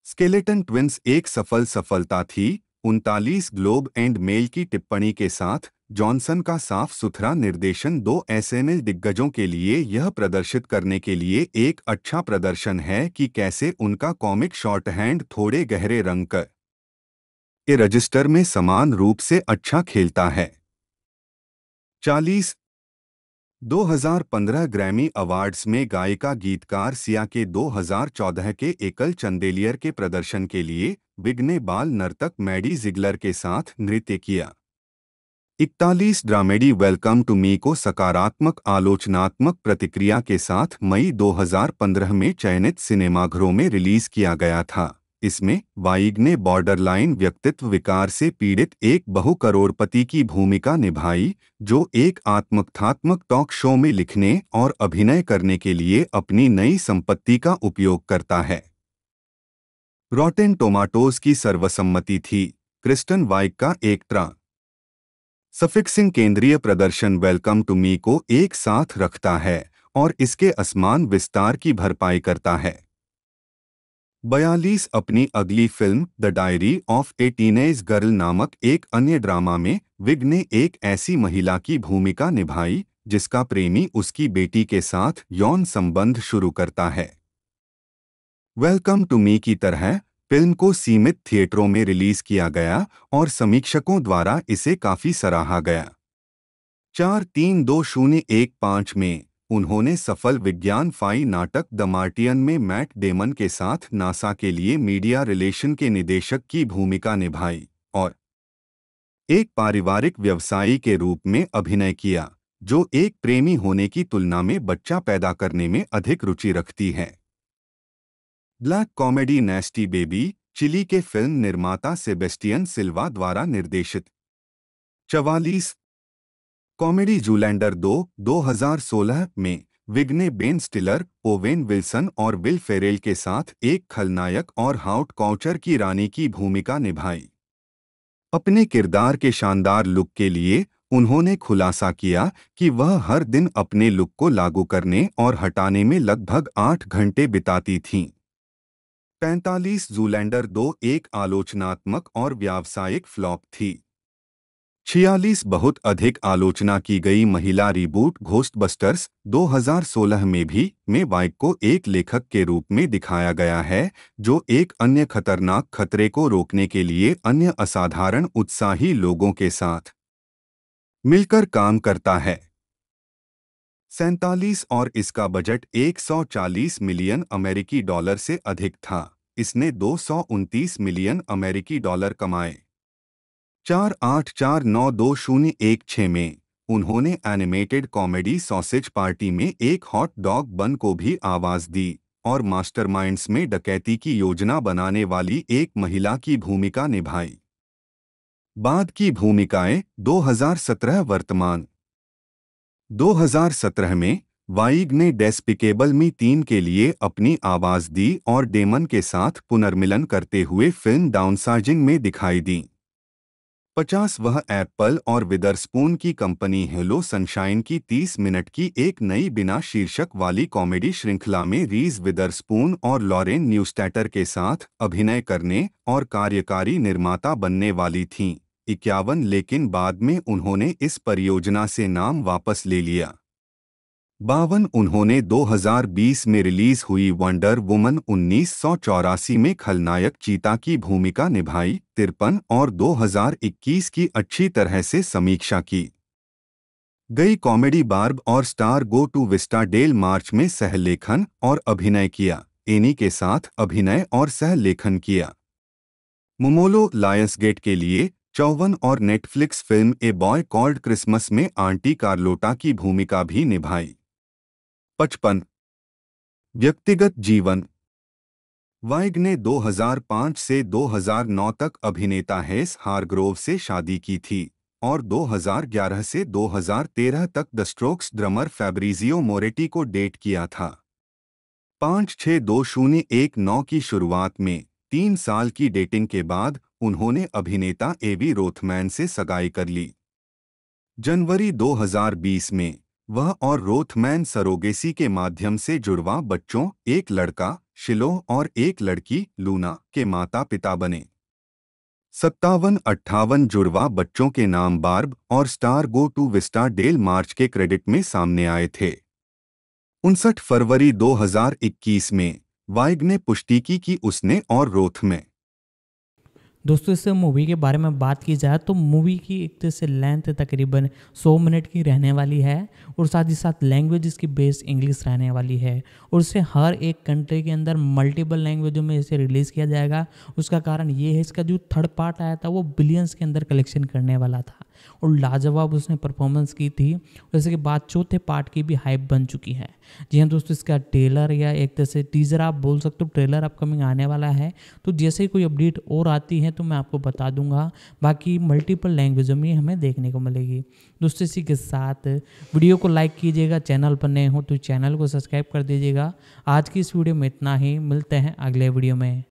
स्केलेटन ट्विंस एक सफल सफलता थी उनतालीस ग्लोब एंड मेल की टिप्पणी के साथ जॉनसन का साफ सुथरा निर्देशन दो एसएनएल दिग्गजों के लिए यह प्रदर्शित करने के लिए एक अच्छा प्रदर्शन है कि कैसे उनका कॉमिक शॉर्टहैंड थोड़े गहरे रंग कर ए रजिस्टर में समान रूप से अच्छा खेलता है चालीस 2015 ग्रैमी अवार्ड्स में गायिका गीतकार सिया के 2014 के एकल चंदेलियर के प्रदर्शन के लिए बिग ने बाल नर्तक मैडी जिगलर के साथ नृत्य किया इकतालीस ड्रामेडी वेलकम टू मी को सकारात्मक आलोचनात्मक प्रतिक्रिया के साथ मई 2015 में चयनित सिनेमाघरों में रिलीज किया गया था इसमें वाइग ने बॉर्डरलाइन व्यक्तित्व विकार से पीड़ित एक बहु करोड़पति की भूमिका निभाई जो एक आत्मकथात्मक टॉक शो में लिखने और अभिनय करने के लिए अपनी नई संपत्ति का उपयोग करता है रॉटेन टोमाटोज की सर्वसम्मति थी क्रिस्टन वाइग का एक त्रा सफिक्सिंग केंद्रीय प्रदर्शन वेलकम टू मी को एक साथ रखता है और इसके असमान विस्तार की भरपाई करता है बयालीस अपनी अगली film the diary of a teenage girl नामक एक अन्य ड्रामा में विग ने एक ऐसी महिला की भूमिका निभाई जिसका प्रेमी उसकी बेटी के साथ यौन संबंध शुरू करता है वेलकम टू मी की तरह फिल्म को सीमित थिएटरों में रिलीज किया गया और समीक्षकों द्वारा इसे काफी सराहा गया चार तीन दो शून्य एक पाँच में उन्होंने सफल विज्ञान फाई नाटक द मार्टियन में मैट डेमन के साथ नासा के लिए मीडिया रिलेशन के निदेशक की भूमिका निभाई और एक पारिवारिक व्यवसायी के रूप में अभिनय किया जो एक प्रेमी होने की तुलना में बच्चा पैदा करने में अधिक रुचि रखती है black comedy nasty baby Chile के फिल्म निर्माता सेबेस्टियन सिल्वा द्वारा निर्देशित चवालीस कॉमेडी जूलैंडर दो 2016 में विग्ने बेन स्टिलर ओवेन विल्सन और विल फेरेल के साथ एक खलनायक और हाउट काउचर की रानी की भूमिका निभाई अपने किरदार के शानदार लुक के लिए उन्होंने खुलासा किया कि वह हर दिन अपने लुक को लागू करने और हटाने में लगभग आठ घंटे बिताती थीं पैंतालीस जूलैंडर दो एक आलोचनात्मक और व्यावसायिक फ्लॉप थी छियालीस बहुत अधिक आलोचना की गई महिला रिबूट घोस्टबस्टर्स 2016 में भी में वाइक को एक लेखक के रूप में दिखाया गया है जो एक अन्य खतरनाक खतरे को रोकने के लिए अन्य असाधारण उत्साही लोगों के साथ मिलकर काम करता है सैतालीस और इसका बजट 140 मिलियन अमेरिकी डॉलर से अधिक था इसने दो मिलियन अमेरिकी डॉलर कमाए चार आठ चार नौ दो शून्य एक छः में उन्होंने एनिमेटेड कॉमेडी सॉसेज पार्टी में एक हॉट डॉग बन को भी आवाज दी और मास्टरमाइंड्स में डकैती की योजना बनाने वाली एक महिला की भूमिका निभाई बाद की भूमिकाएं 2017 वर्तमान 2017 में वाइग ने डेस्पिकेबल मी तीन के लिए अपनी आवाज़ दी और डेमन के साथ पुनर्मिलन करते हुए फिल्म डाउनसार्जिंग में दिखाई दी पचास वह एप्पल और विदरस्पून की कंपनी हेलो सनशाइन की 30 मिनट की एक नई बिना शीर्षक वाली कॉमेडी श्रृंखला में रीज विदरस्पून और लॉरेन न्यूस्टैटर के साथ अभिनय करने और कार्यकारी निर्माता बनने वाली थीं इक्यावन लेकिन बाद में उन्होंने इस परियोजना से नाम वापस ले लिया बावन उन्होंने 2020 में रिलीज हुई वंडर वुमन उन्नीस में खलनायक चीता की भूमिका निभाई तिरपन और 2021 की अच्छी तरह से समीक्षा की गई कॉमेडी बार्ब और star go to Vista Del Mar में सहलेखन और अभिनय किया एनी के साथ अभिनय और सहलेखन किया मुमोलो लायंस गेट के लिए चौवन और Netflix film a boy called Christmas में आंटी कार्लोटा की भूमिका भी निभाई पचपन व्यक्तिगत जीवन वाइग ने 2005 से 2009 तक अभिनेता हेस हारग्रोव से शादी की थी और 2011 से 2013 तक the Strokes drummer Fabrizio Moretti को डेट किया था पाँच छः दो शून्य एक नौ की शुरुआत में तीन साल की डेटिंग के बाद उन्होंने अभिनेता एवी रोथमैन से सगाई कर ली जनवरी 2020 में वह और रोथमैन सरोगेसी के माध्यम से जुड़वा बच्चों एक लड़का शिलोह और एक लड़की लूना के माता पिता बने सत्तावन अट्ठावन जुड़वा बच्चों के नाम बार्ब और star go to Vista Del Mar के क्रेडिट में सामने आए थे उनसठ फरवरी 2021 में वाइग ने पुष्टि की कि उसने और रोथ में दोस्तों इससे मूवी के बारे में बात की जाए तो मूवी की एक तरह से लेंथ तकरीबन 100 मिनट की रहने वाली है और साथ ही साथ लैंग्वेज इसकी बेस इंग्लिश रहने वाली है और इसे हर एक कंट्री के अंदर मल्टीपल लैंग्वेजों में इसे रिलीज़ किया जाएगा उसका कारण ये है इसका जो थर्ड पार्ट आया था वो बिलियंस के अंदर कलेक्शन करने वाला था और लाजवाब उसने परफॉर्मेंस की थी जैसे कि बात चौथे पार्ट की भी हाइप बन चुकी है जी हाँ दोस्तों इसका ट्रेलर या एक तरह से टीज़र आप बोल सकते हो ट्रेलर अपकमिंग आने वाला है तो जैसे ही कोई अपडेट और आती है तो मैं आपको बता दूंगा बाकी मल्टीपल लैंग्वेजों में हमें देखने को मिलेगी दोस्तों इसी के साथ वीडियो को लाइक कीजिएगा चैनल पर नए हो तो चैनल को सब्सक्राइब कर दीजिएगा आज की इस वीडियो में इतना ही मिलते हैं अगले वीडियो में